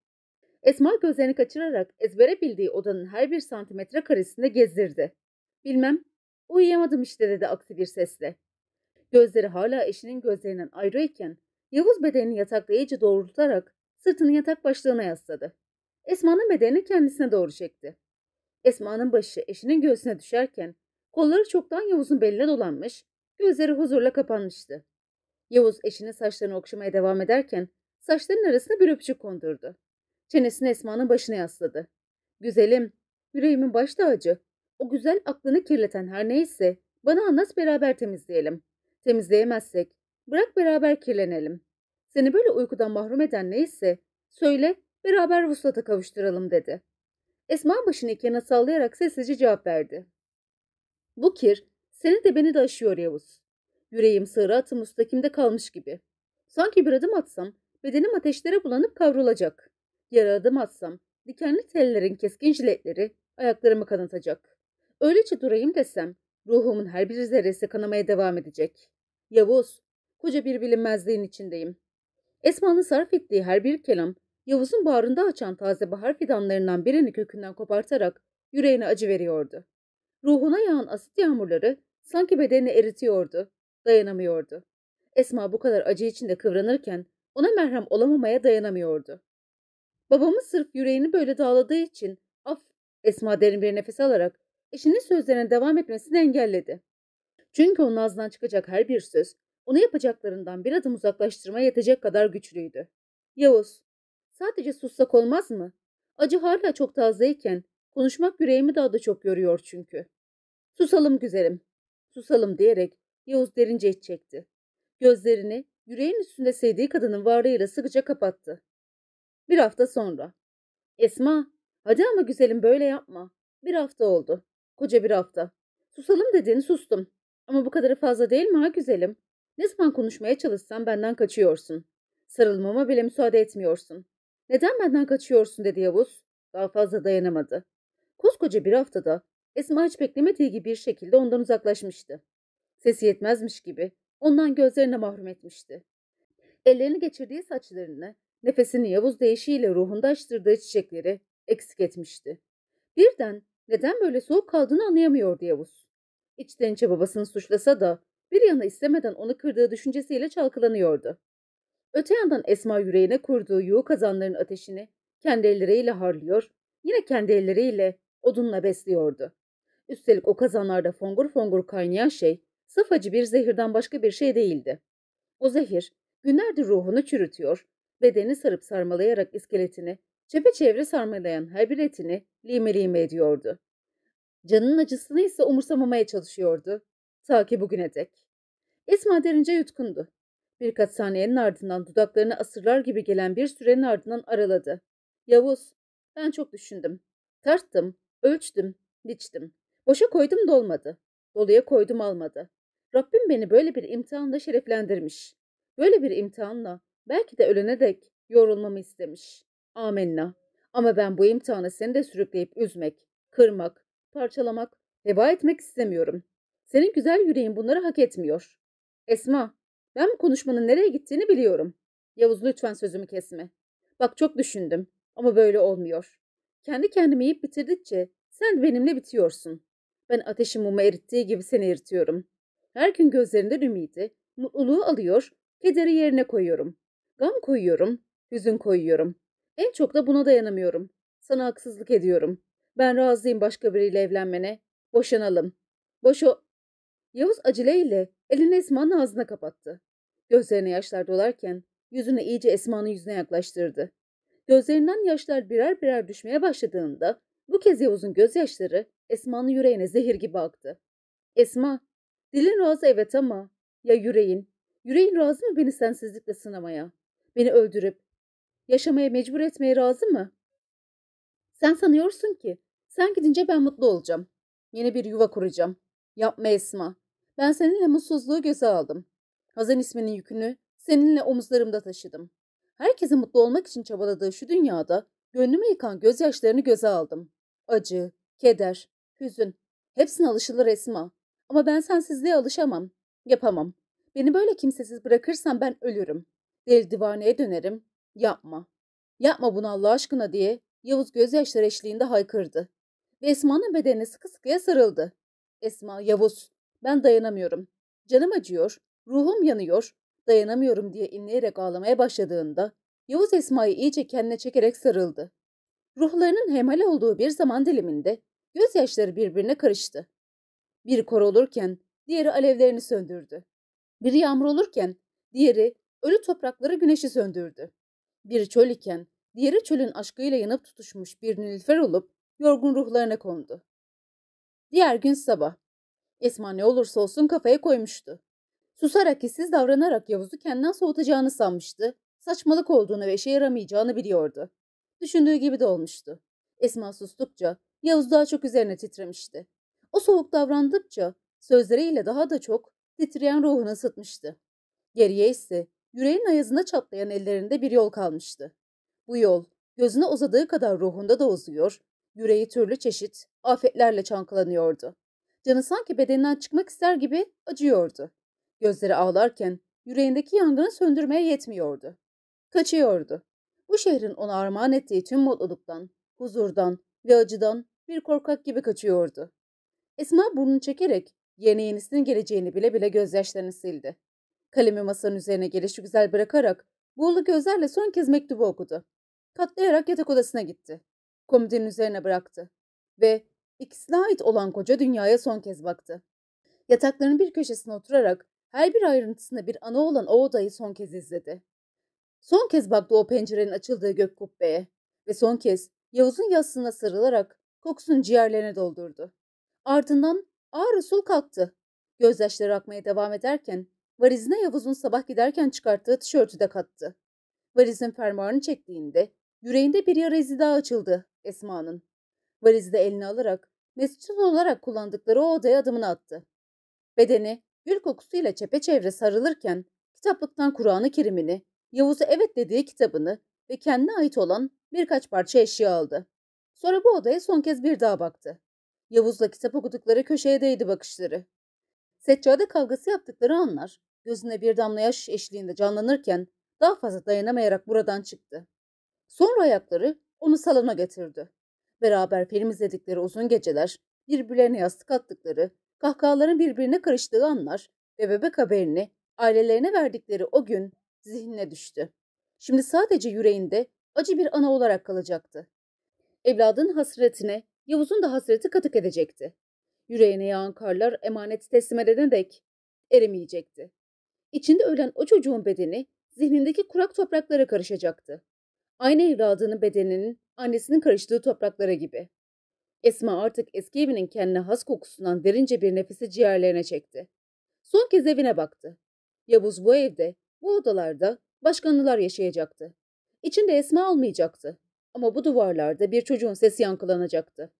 [SPEAKER 1] Esma gözlerini kaçırarak ezbere bildiği odanın her bir santimetre karesinde gezdirdi. Bilmem, uyuyamadım işte dedi aksi bir sesle. Gözleri hala eşinin gözlerinden ayrıyken Yavuz bedenini yatakta iyice doğrultarak sırtını yatak başlığına yasladı. Esma'nın bedenini kendisine doğru çekti. Esma'nın başı eşinin göğsüne düşerken kolları çoktan Yavuz'un beline dolanmış, gözleri huzurla kapanmıştı. Yavuz eşinin saçlarını okşamaya devam ederken saçlarının arasına bir öpücük kondurdu. Çenesini Esma'nın başına yasladı. Güzelim, yüreğimin baş tacı. O güzel aklını kirleten her neyse bana anlat beraber temizleyelim. Temizleyemezsek bırak beraber kirlenelim. Seni böyle uykudan mahrum eden neyse söyle Beraber vuslata kavuşturalım dedi. Esma başını yana sallayarak sessizce cevap verdi. Bu kir seni de beni de aşıyor Yavuz. Yüreğim sığırı atı müstakimde kalmış gibi. Sanki bir adım atsam bedenim ateşlere bulanıp kavrulacak. Yara adım atsam dikenli tellerin keskin jiletleri ayaklarımı kanatacak. Öylece durayım desem ruhumun her bir zerresi kanamaya devam edecek. Yavuz, koca bir bilinmezliğin içindeyim. Esma'nın sarf ettiği her bir kelam Yavuz'un bağrında açan taze bahar fidanlarından birini kökünden kopartarak yüreğine acı veriyordu. Ruhuna yağan asit yağmurları sanki bedenini eritiyordu, dayanamıyordu. Esma bu kadar acı içinde kıvranırken ona merhem olamamaya dayanamıyordu. Babamı sırf yüreğini böyle dağladığı için af Esma derin bir nefes alarak eşinin sözlerine devam etmesini engelledi. Çünkü onun ağzından çıkacak her bir söz onu yapacaklarından bir adım uzaklaştırmaya yetecek kadar güçlüydü. Yavuz, Sadece sussak olmaz mı? Acı hala çok tazeyken konuşmak yüreğimi daha da çok yoruyor çünkü. Susalım güzelim, susalım diyerek Yavuz derince iç çekti. Gözlerini yüreğin üstünde sevdiği kadının varlığıyla sıkıca kapattı. Bir hafta sonra. Esma, hadi ama güzelim böyle yapma. Bir hafta oldu. Koca bir hafta. Susalım dedin sustum. Ama bu kadarı fazla değil mi ha güzelim? Ne zaman konuşmaya çalışsan benden kaçıyorsun. Sarılmama bile müsaade etmiyorsun. Neden benden kaçıyorsun dedi Yavuz. Daha fazla dayanamadı. Koskoca bir haftada Esma hiç beklemediği gibi bir şekilde ondan uzaklaşmıştı. Sesi yetmezmiş gibi ondan gözlerine mahrum etmişti. Ellerini geçirdiği saçlarını, nefesini Yavuz değişiyle ruhunda açtırdığı çiçekleri eksik etmişti. Birden neden böyle soğuk kaldığını anlayamıyordu Yavuz. İçten içe babasını suçlasa da bir yana istemeden onu kırdığı düşüncesiyle çalkalanıyordu. Öte yandan Esma yüreğine kurduğu yuğu kazanların ateşini kendi elleriyle harlıyor, yine kendi elleriyle odunla besliyordu. Üstelik o kazanlarda fongur fongur kaynayan şey saf acı bir zehirden başka bir şey değildi. O zehir günlerdir ruhunu çürütüyor, bedeni sarıp sarmalayarak iskeletini, çepeçevre sarmalayan her bir etini lime lime ediyordu. Canının acısını ise umursamamaya çalışıyordu. Ta ki bugüne dek. Esma derince yutkundu. Birkaç saniyenin ardından dudaklarını asırlar gibi gelen bir sürenin ardından araladı. Yavuz, ben çok düşündüm. Tarttım, ölçtüm, biçtim. Boşa koydum da olmadı. Doluya koydum almadı. Rabbim beni böyle bir imtihanla şereflendirmiş. Böyle bir imtihanla belki de ölene dek yorulmamı istemiş. Amenna. Ama ben bu imtihanı seni de sürükleyip üzmek, kırmak, parçalamak, heba etmek istemiyorum. Senin güzel yüreğin bunları hak etmiyor. Esma, ben bu konuşmanın nereye gittiğini biliyorum. Yavuz lütfen sözümü kesme. Bak çok düşündüm ama böyle olmuyor. Kendi kendimi yiyip bitirdikçe sen benimle bitiyorsun. Ben ateşin mumu erittiği gibi seni eritiyorum. Her gün gözlerinden ümidi, mutluluğu alıyor, kederi yerine koyuyorum. Gam koyuyorum, hüzün koyuyorum. En çok da buna dayanamıyorum. Sana haksızlık ediyorum. Ben razıyım başka biriyle evlenmene. Boşanalım. Boşo Yavuz aceleyle elini Esma'nın ağzına kapattı. Gözlerine yaşlar dolarken yüzünü iyice Esma'nın yüzüne yaklaştırdı. Gözlerinden yaşlar birer birer düşmeye başladığında bu kez Yavuz'un gözyaşları Esma'nın yüreğine zehir gibi aktı. Esma, dilin razı evet ama ya yüreğin? Yüreğin razı mı beni sensizlikle sınamaya? Beni öldürüp yaşamaya mecbur etmeye razı mı? Sen sanıyorsun ki sen gidince ben mutlu olacağım. Yeni bir yuva kuracağım. Yapma Esma. Ben seninle mutsuzluğu göze aldım. Hazan isminin yükünü seninle omuzlarımda taşıdım. Herkesin mutlu olmak için çabaladığı şu dünyada gönlümü yıkan gözyaşlarını göze aldım. Acı, keder, hüzün. Hepsine alışılır Esma. Ama ben sensizliğe alışamam. Yapamam. Beni böyle kimsesiz bırakırsan ben ölürüm. Deli divaneye dönerim. Yapma. Yapma bunu Allah aşkına diye Yavuz gözyaşları eşliğinde haykırdı. Ve Esma'nın bedenine sıkı sıkıya sarıldı. Esma, Yavuz, ben dayanamıyorum. Canım acıyor, ruhum yanıyor, dayanamıyorum diye inleyerek ağlamaya başladığında Yavuz Esma'yı iyice kendine çekerek sarıldı. Ruhlarının hemhal olduğu bir zaman diliminde gözyaşları birbirine karıştı. Biri kor olurken diğeri alevlerini söndürdü. Biri yağmur olurken diğeri ölü toprakları güneşi söndürdü. Biri çöl iken diğeri çölün aşkıyla yanıp tutuşmuş bir nilüfer olup yorgun ruhlarına kondu. Diğer gün sabah Esma ne olursa olsun kafaya koymuştu. Susarak işsiz davranarak Yavuz'u kendinden soğutacağını sanmıştı. Saçmalık olduğunu ve işe yaramayacağını biliyordu. Düşündüğü gibi de olmuştu. Esma sustukça Yavuz daha çok üzerine titremişti. O soğuk davrandıkça sözleriyle daha da çok titreyen ruhunu ısıtmıştı. Geriye ise yüreğin ayazına çatlayan ellerinde bir yol kalmıştı. Bu yol gözüne uzadığı kadar ruhunda da uzuyor, yüreği türlü çeşit afetlerle çankılanıyordu. Canı sanki bedeninden çıkmak ister gibi acıyordu. Gözleri ağlarken yüreğindeki yangını söndürmeye yetmiyordu. Kaçıyordu. Bu şehrin ona armağan ettiği tüm mutluluktan, huzurdan ve acıdan bir korkak gibi kaçıyordu. Esma burnunu çekerek yeni yenisinin geleceğini bile bile gözyaşlarını sildi. Kalemi masanın üzerine gelişi güzel bırakarak buğulu gözlerle son kez mektubu okudu. Katlayarak yatak odasına gitti. Komodinin üzerine bıraktı ve İkisine ait olan koca dünyaya son kez baktı. Yatakların bir köşesine oturarak her bir ayrıntısında bir ana olan o odayı son kez izledi. Son kez baktı o pencerenin açıldığı gök kubbeye ve son kez Yavuz'un yastığına sarılarak kokusunu ciğerlerine doldurdu. Ardından ağır usul kalktı. Gözyaşları akmaya devam ederken varizine Yavuz'un sabah giderken çıkarttığı tişörtü de kattı. Varizin fermuarını çektiğinde yüreğinde bir yara izi daha açıldı Esma'nın. Varizi de eline alarak mescit olarak kullandıkları o odaya adımını attı. Bedeni gül kokusuyla çepeçevre sarılırken kitaplıktan Kur'an-ı Kerim'ini, Yavuz'a evet dediği kitabını ve kendine ait olan birkaç parça eşya aldı. Sonra bu odaya son kez bir daha baktı. Yavuz'la kitap okudukları köşeye değdi bakışları. Seccade kavgası yaptıkları anlar gözüne bir damla yaş eşliğinde canlanırken daha fazla dayanamayarak buradan çıktı. Sonra ayakları onu salona getirdi. Beraber film izledikleri uzun geceler, birbirlerine yastık attıkları, kahkahaların birbirine karıştığı anlar ve bebek haberini ailelerine verdikleri o gün zihnine düştü. Şimdi sadece yüreğinde acı bir ana olarak kalacaktı. Evladın hasretine Yavuz'un da hasreti katık edecekti. Yüreğine yağan karlar emaneti teslim edene dek erimeyecekti. İçinde ölen o çocuğun bedeni zihnindeki kurak topraklara karışacaktı. Aynı evladının bedeninin annesinin karıştığı topraklara gibi. Esma artık eski evinin kendine has kokusundan derince bir nefesi ciğerlerine çekti. Son kez evine baktı. Yavuz bu evde, bu odalarda başkanlılar yaşayacaktı. İçinde Esma olmayacaktı. Ama bu duvarlarda bir çocuğun sesi yankılanacaktı.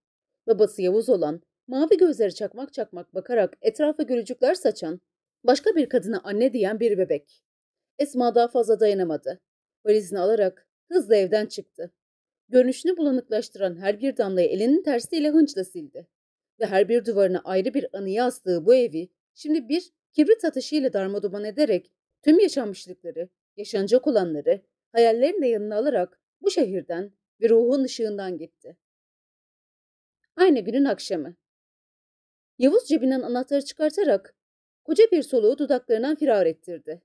[SPEAKER 1] Babası Yavuz olan, mavi gözleri çakmak çakmak bakarak etrafa gülücükler saçan, başka bir kadına anne diyen bir bebek. Esma daha fazla dayanamadı. Valizini alarak hızla evden çıktı görünüşünü bulanıklaştıran her bir damlayı elinin tersiyle hınçla sildi. Ve her bir duvarına ayrı bir anıya astığı bu evi şimdi bir kibrit ateşiyle darmaduman ederek tüm yaşanmışlıkları, yaşanacak olanları, hayallerini de yanına alarak bu şehirden ve ruhun ışığından gitti. Aynı günün akşamı. Yavuz cebinden anahtarı çıkartarak koca bir soluğu dudaklarından firar ettirdi.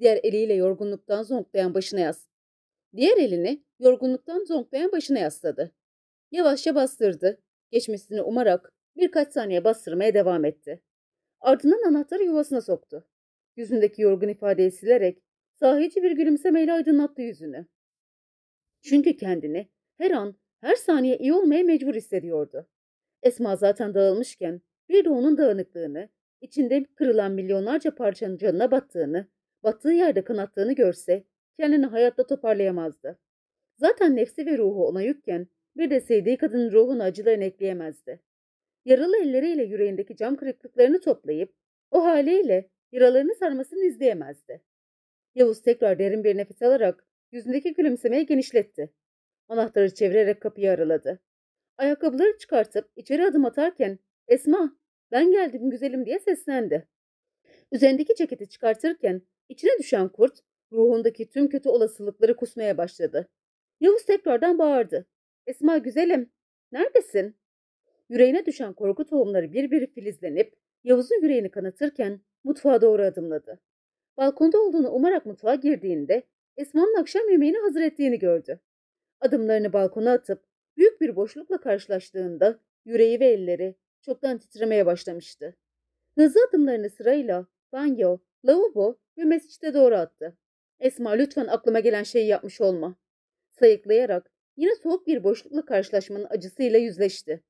[SPEAKER 1] Diğer eliyle yorgunluktan zonklayan başına yaslandı. Diğer elini yorgunluktan zonklayan başına yasladı. Yavaşça bastırdı. Geçmesini umarak birkaç saniye bastırmaya devam etti. Ardından anahtarı yuvasına soktu. Yüzündeki yorgun ifadeyi silerek sahici bir gülümsemeyle aydınlattı yüzünü. Çünkü kendini her an, her saniye iyi olmaya mecbur hissediyordu. Esma zaten dağılmışken bir de onun dağınıklığını, içinde kırılan milyonlarca parçanın canına battığını, battığı yerde kanattığını görse kendini hayatta toparlayamazdı. Zaten nefsi ve ruhu ona yükken bir de sevdiği kadının ruhunu acılarını ekleyemezdi. Yaralı elleriyle yüreğindeki cam kırıklıklarını toplayıp o haliyle yaralarını sarmasını izleyemezdi. Yavuz tekrar derin bir nefes alarak yüzündeki gülümsemeyi genişletti. Anahtarı çevirerek kapıyı araladı. Ayakkabıları çıkartıp içeri adım atarken Esma ben geldim güzelim diye seslendi. Üzerindeki ceketi çıkartırken içine düşen kurt Ruhundaki tüm kötü olasılıkları kusmaya başladı. Yavuz tekrardan bağırdı. Esma güzelim, neredesin? Yüreğine düşen korku tohumları bir bir filizlenip Yavuz'un yüreğini kanatırken mutfağa doğru adımladı. Balkonda olduğunu umarak mutfağa girdiğinde Esma'nın akşam yemeğini hazır ettiğini gördü. Adımlarını balkona atıp büyük bir boşlukla karşılaştığında yüreği ve elleri çoktan titremeye başlamıştı. Hızlı adımlarını sırayla banyo, lavabo ve mescide doğru attı. Esma lütfen aklıma gelen şeyi yapmış olma. Sayıklayarak yine soğuk bir boşlukla karşılaşmanın acısıyla yüzleşti.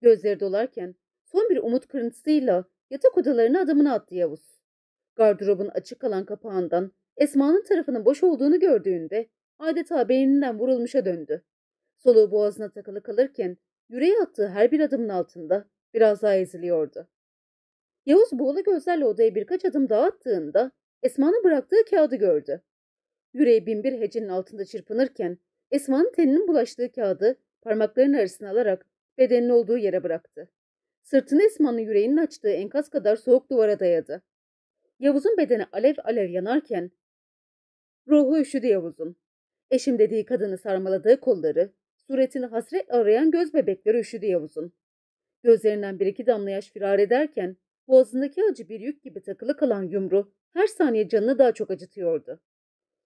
[SPEAKER 1] Gözleri dolarken son bir umut kırıntısıyla yatak odalarına adımını attı Yavuz. Gardırobun açık kalan kapağından Esma'nın tarafının boş olduğunu gördüğünde adeta beyninden vurulmuşa döndü. Soluğu boğazına takılı kalırken yüreği attığı her bir adımın altında biraz daha eziliyordu. Yavuz buğulu gözlerle odaya birkaç adım daha attığında Esma'nın bıraktığı kağıdı gördü. Yüreği binbir hecenin altında çırpınırken Esma'nın teninin bulaştığı kağıdı parmaklarının arasına alarak bedenin olduğu yere bıraktı. Sırtını Esma'nın yüreğinin açtığı enkaz kadar soğuk duvara dayadı. Yavuz'un bedeni alev alev yanarken ruhu üşüdü Yavuz'un. Eşim dediği kadını sarmaladığı kolları, suretini hasret arayan göz bebekleri üşüdü Yavuz'un. Gözlerinden bir iki damla yaş firar ederken boğazındaki acı bir yük gibi takılı kalan yumru her saniye canını daha çok acıtıyordu.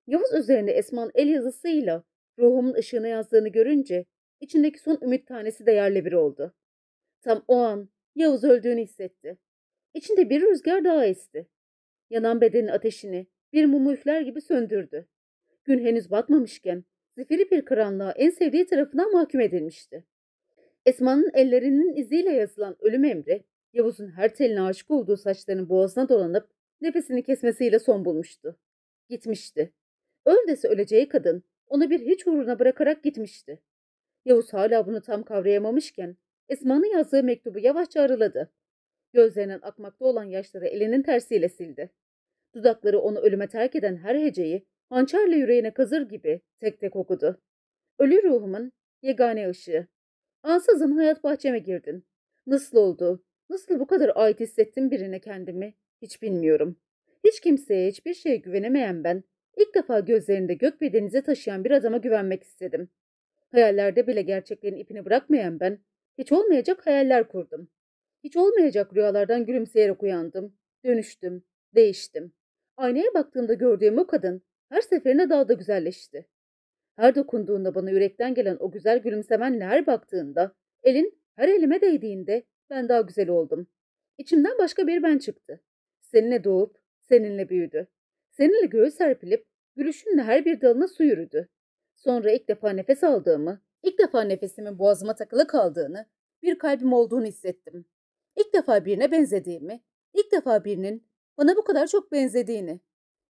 [SPEAKER 1] Yavuz üzerinde Esma'nın el yazısıyla ruhumun ışığına yazdığını görünce içindeki son ümit tanesi de yerle bir oldu. Tam o an Yavuz öldüğünü hissetti. İçinde bir rüzgar daha esti. Yanan bedenin ateşini bir mumu üfler gibi söndürdü. Gün henüz batmamışken zifiri bir karanlığa en sevdiği tarafından mahkum edilmişti. Esma'nın ellerinin iziyle yazılan ölüm emri, Yavuz'un her teline aşık olduğu saçlarının boğazına dolanıp nefesini kesmesiyle son bulmuştu. Gitmişti. Öl öleceği kadın onu bir hiç uğruna bırakarak gitmişti. Yavuz hala bunu tam kavrayamamışken Esma'nın yazdığı mektubu yavaşça araladı. Gözlerinden akmakta olan yaşları elinin tersiyle sildi. Dudakları onu ölüme terk eden her heceyi hançerle yüreğine kazır gibi tek tek okudu. Ölü ruhumun yegane ışığı. Ansızın hayat bahçeme girdin. Nasıl oldu? Nasıl bu kadar ait hissettim birine kendimi hiç bilmiyorum. Hiç kimseye hiçbir şeye güvenemeyen ben ilk defa gözlerinde gök ve denize taşıyan bir adama güvenmek istedim. Hayallerde bile gerçeklerin ipini bırakmayan ben hiç olmayacak hayaller kurdum. Hiç olmayacak rüyalardan gülümseyerek uyandım, dönüştüm, değiştim. Aynaya baktığımda gördüğüm o kadın her seferinde daha da güzelleşti. Her dokunduğunda bana yürekten gelen o güzel gülümsemenle her baktığında, elin her elime değdiğinde ben daha güzel oldum. İçimden başka bir ben çıktı. Seninle doğup, seninle büyüdü. Seninle göğe serpilip, gülüşünle her bir dalına su yürüdü. Sonra ilk defa nefes aldığımı, ilk defa nefesimin boğazıma takılı kaldığını, bir kalbim olduğunu hissettim. İlk defa birine benzediğimi, ilk defa birinin bana bu kadar çok benzediğini.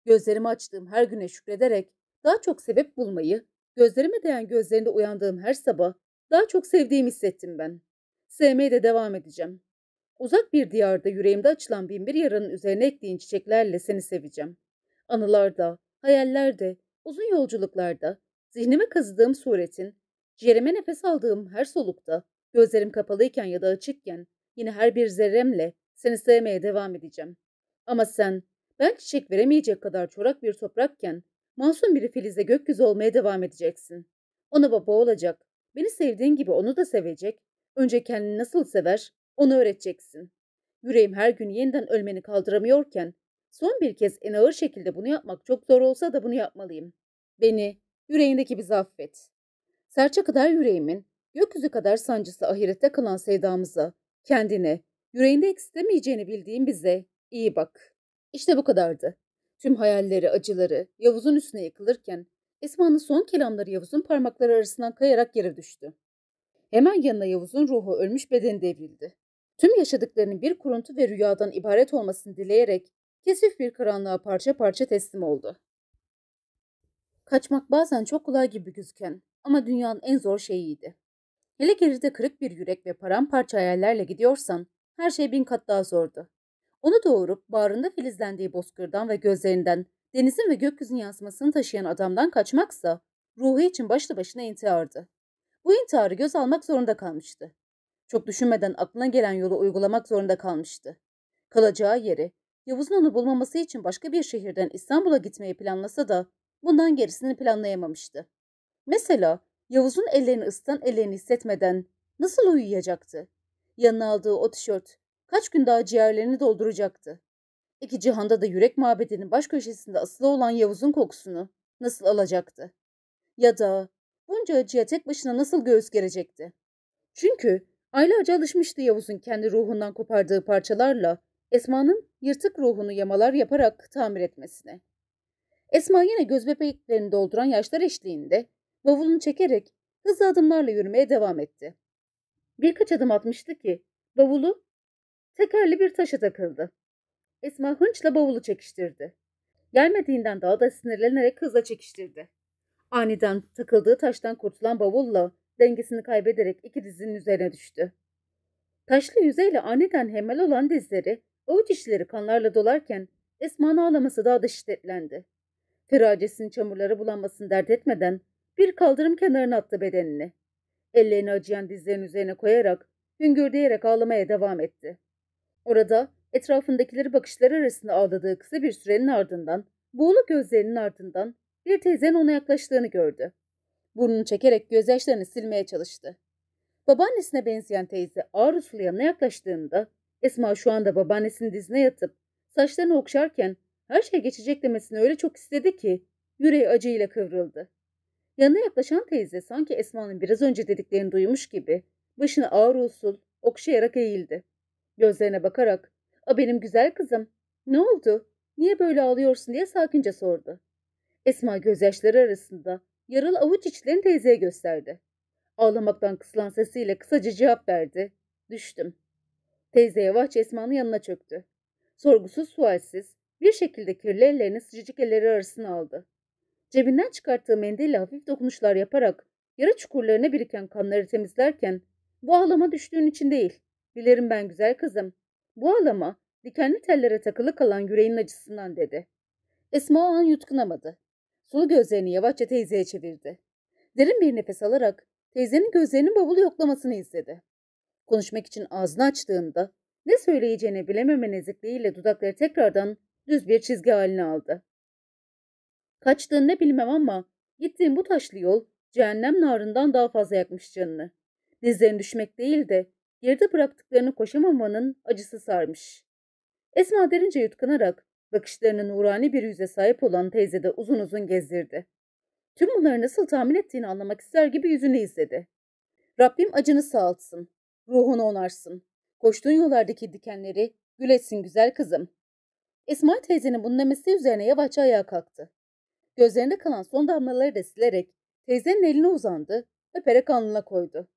[SPEAKER 1] Gözlerimi açtığım her güne şükrederek daha çok sebep bulmayı, gözlerime değen gözlerinde uyandığım her sabah daha çok sevdiğimi hissettim ben. Sevmeye de devam edeceğim. Uzak bir diyarda yüreğimde açılan binbir yaranın üzerine ektiğin çiçeklerle seni seveceğim. Anılarda, hayallerde, uzun yolculuklarda, zihnime kazıdığım suretin, ciğerime nefes aldığım her solukta, gözlerim kapalıyken ya da açıkken, yine her bir zerremle seni sevmeye devam edeceğim. Ama sen, ben çiçek veremeyecek kadar çorak bir toprakken, masum bir filize gökyüzü olmaya devam edeceksin. Ona baba olacak, beni sevdiğin gibi onu da sevecek, Önce kendini nasıl sever, onu öğreteceksin. Yüreğim her gün yeniden ölmeni kaldıramıyorken, son bir kez en ağır şekilde bunu yapmak çok zor olsa da bunu yapmalıyım. Beni, yüreğindeki bizi affet. Serçe kadar yüreğimin, gökyüzü kadar sancısı ahirette kalan sevdamıza, kendine, yüreğinde istemeyeceğini bildiğin bize iyi bak. İşte bu kadardı. Tüm hayalleri, acıları Yavuz'un üstüne yıkılırken Esma'nın son kelamları Yavuz'un parmakları arasından kayarak yere düştü. Hemen yanına Yavuz'un ruhu ölmüş beden devrildi. Tüm yaşadıklarının bir kuruntu ve rüyadan ibaret olmasını dileyerek kesif bir karanlığa parça parça teslim oldu. Kaçmak bazen çok kolay gibi gözüken ama dünyanın en zor şeyiydi. Hele geride kırık bir yürek ve paramparça hayallerle gidiyorsan her şey bin kat daha zordu. Onu doğurup bağrında filizlendiği bozkırdan ve gözlerinden denizin ve gökyüzünün yansımasını taşıyan adamdan kaçmaksa ruhu için başlı başına intihardı. Bu intiharı göz almak zorunda kalmıştı. Çok düşünmeden aklına gelen yolu uygulamak zorunda kalmıştı. Kalacağı yeri, Yavuz'un onu bulmaması için başka bir şehirden İstanbul'a gitmeyi planlasa da bundan gerisini planlayamamıştı. Mesela Yavuz'un ellerini ısıtan ellerini hissetmeden nasıl uyuyacaktı? Yanına aldığı o tişört kaç gün daha ciğerlerini dolduracaktı? İki cihanda da yürek mabedinin baş köşesinde asılı olan Yavuz'un kokusunu nasıl alacaktı? Ya da bunca acıya tek başına nasıl göğüs gelecekti? Çünkü aylarca alışmıştı Yavuz'un kendi ruhundan kopardığı parçalarla Esma'nın yırtık ruhunu yamalar yaparak tamir etmesine. Esma yine göz bebeklerini dolduran yaşlar eşliğinde bavulunu çekerek hızlı adımlarla yürümeye devam etti. Birkaç adım atmıştı ki bavulu tekerli bir taşa takıldı. Esma hınçla bavulu çekiştirdi. Gelmediğinden daha da sinirlenerek hızla çekiştirdi. Aniden takıldığı taştan kurtulan bavulla dengesini kaybederek iki dizinin üzerine düştü. Taşlı yüzeyle aniden hemel olan dizleri, avuç işleri kanlarla dolarken Esma'nın ağlaması daha da şiddetlendi. Firacesinin çamurlara bulanmasını dert etmeden bir kaldırım kenarına attı bedenini. Ellerini acıyan dizlerin üzerine koyarak hüngürdeyerek ağlamaya devam etti. Orada etrafındakileri bakışları arasında ağladığı kısa bir sürenin ardından, boğulu gözlerinin ardından bir teyzen ona yaklaştığını gördü. Burnunu çekerek gözyaşlarını silmeye çalıştı. Babaannesine benzeyen teyze ağır usulü yanına yaklaştığında Esma şu anda babaannesinin dizine yatıp saçlarını okşarken her şey geçecek demesini öyle çok istedi ki yüreği acıyla kıvrıldı. Yanına yaklaşan teyze sanki Esma'nın biraz önce dediklerini duymuş gibi başını ağır usul okşayarak eğildi. Gözlerine bakarak ''A benim güzel kızım, ne oldu? Niye böyle ağlıyorsun?'' diye sakince sordu. Esma gözyaşları arasında yaralı avuç içlerini teyzeye gösterdi. Ağlamaktan kısılan sesiyle kısaca cevap verdi. Düştüm. Teyze yavaşça Esma'nın yanına çöktü. Sorgusuz sualsiz bir şekilde kirli ellerini sıcacık elleri arasına aldı. Cebinden çıkarttığı mendille hafif dokunuşlar yaparak yara çukurlarına biriken kanları temizlerken bu ağlama düştüğün için değil. Bilirim ben güzel kızım. Bu ağlama dikenli tellere takılı kalan yüreğin acısından dedi. Esma o an yutkunamadı. Sulu gözlerini yavaşça teyzeye çevirdi. Derin bir nefes alarak teyzenin gözlerinin bavulu yoklamasını izledi. Konuşmak için ağzını açtığında ne söyleyeceğini bilememe nezikliğiyle dudakları tekrardan düz bir çizgi haline aldı. Kaçtığını ne bilmem ama gittiğim bu taşlı yol cehennem narından daha fazla yakmış canını. Dizlerini düşmek değil de geride bıraktıklarını koşamamanın acısı sarmış. Esma derince yutkunarak Bakışlarının nurani bir yüze sahip olan teyze de uzun uzun gezdirdi. Tüm bunları nasıl tahmin ettiğini anlamak ister gibi yüzünü izledi. Rabbim acını sağaltsın, ruhunu onarsın, koştuğun yollardaki dikenleri gülesin güzel kızım. Esma teyzenin bunun demesi üzerine yavaşça ayağa kalktı. Gözlerinde kalan son damlaları da silerek teyzenin eline uzandı, ve öperek alnına koydu.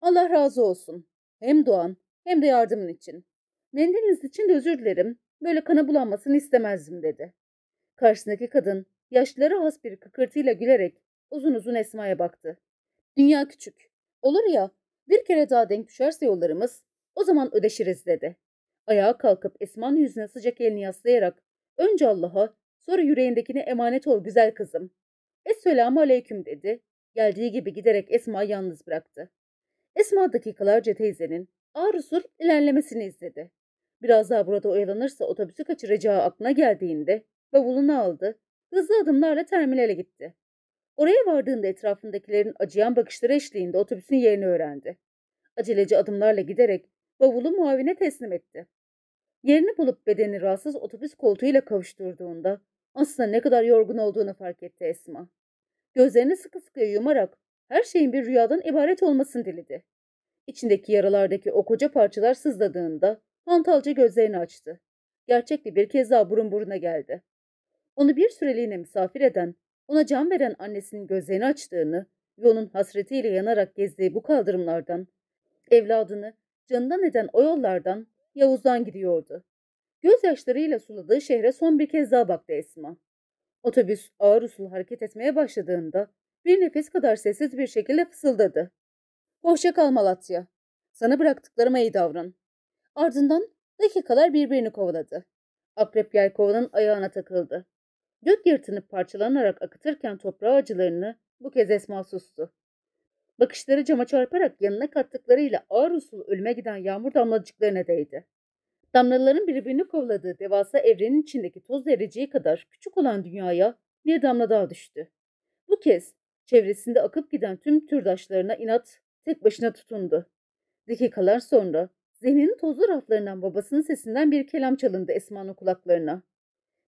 [SPEAKER 1] Allah razı olsun. Hem Doğan hem de yardımın için. Mendiliniz için de özür dilerim. Böyle kana bulanmasını istemezdim dedi. Karşısındaki kadın yaşlılara has bir kıkırtıyla gülerek uzun uzun Esma'ya baktı. Dünya küçük. Olur ya bir kere daha denk düşerse yollarımız o zaman ödeşiriz dedi. Ayağa kalkıp Esma'nın yüzüne sıcak elini yaslayarak önce Allah'a sonra yüreğindekine emanet ol güzel kızım. Esselamu aleyküm dedi. Geldiği gibi giderek Esma'yı yalnız bıraktı. Esma dakikalarca teyzenin ağır usul ilerlemesini izledi. Biraz daha burada oyalanırsa otobüsü kaçıracağı aklına geldiğinde bavulunu aldı. Hızlı adımlarla terminale gitti. Oraya vardığında etrafındakilerin acıyan bakışları eşliğinde otobüsün yerini öğrendi. Aceleci adımlarla giderek bavulu muavine teslim etti. Yerini bulup bedeni rahatsız otobüs koltuğuyla kavuşturduğunda aslında ne kadar yorgun olduğunu fark etti Esma. Gözlerini sıkı sıkı yumarak her şeyin bir rüyadan ibaret olmasını diledi. İçindeki yaralardaki o koca parçalar sızladığında Hantalca gözlerini açtı. Gerçekli bir kez daha burun buruna geldi. Onu bir süreliğine misafir eden, ona can veren annesinin gözlerini açtığını ve onun hasretiyle yanarak gezdiği bu kaldırımlardan, evladını canından eden o yollardan Yavuz'dan gidiyordu. Gözyaşlarıyla suladığı şehre son bir kez daha baktı Esma. Otobüs ağır usul hareket etmeye başladığında bir nefes kadar sessiz bir şekilde fısıldadı. Hoşça kal Malatya. Sana bıraktıklarıma iyi davran. Ardından dakikalar birbirini kovaladı. Akrep yelkovanın ayağına takıldı. Gök yırtını parçalanarak akıtırken toprağa acılarını bu kez Esma sustu. Bakışları cama çarparak yanına kattıklarıyla ağır usul ölüme giden yağmur damlacıklarına değdi. Damlaların birbirini kovladığı devasa evrenin içindeki toz dereceyi kadar küçük olan dünyaya bir damla daha düştü. Bu kez çevresinde akıp giden tüm türdaşlarına inat tek başına tutundu. Dakikalar sonra Zehninin tozlu raflarından babasının sesinden bir kelam çalındı Esma'nın kulaklarına.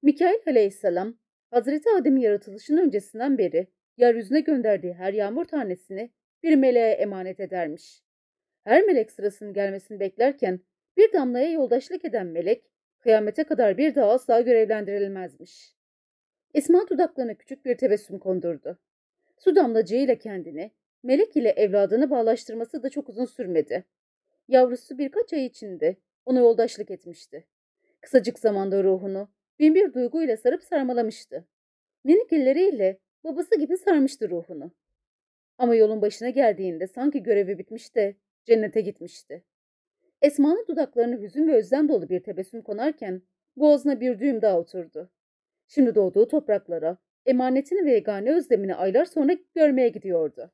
[SPEAKER 1] Mikail aleyhisselam, Hazreti Adem'in yaratılışının öncesinden beri yeryüzüne gönderdiği her yağmur tanesini bir meleğe emanet edermiş. Her melek sırasının gelmesini beklerken bir damlaya yoldaşlık eden melek, kıyamete kadar bir daha asla görevlendirilmezmiş. Esma dudaklarına küçük bir tebessüm kondurdu. Su damlacığıyla kendini, melek ile evladını bağlaştırması da çok uzun sürmedi yavrusu birkaç ay içinde ona yoldaşlık etmişti. Kısacık zamanda ruhunu binbir duyguyla sarıp sarmalamıştı. Minik elleriyle babası gibi sarmıştı ruhunu. Ama yolun başına geldiğinde sanki görevi bitmiş de cennete gitmişti. Esma'nın dudaklarını hüzün ve özlem dolu bir tebessüm konarken boğazına bir düğüm daha oturdu. Şimdi doğduğu topraklara emanetini ve yegane özlemini aylar sonra görmeye gidiyordu.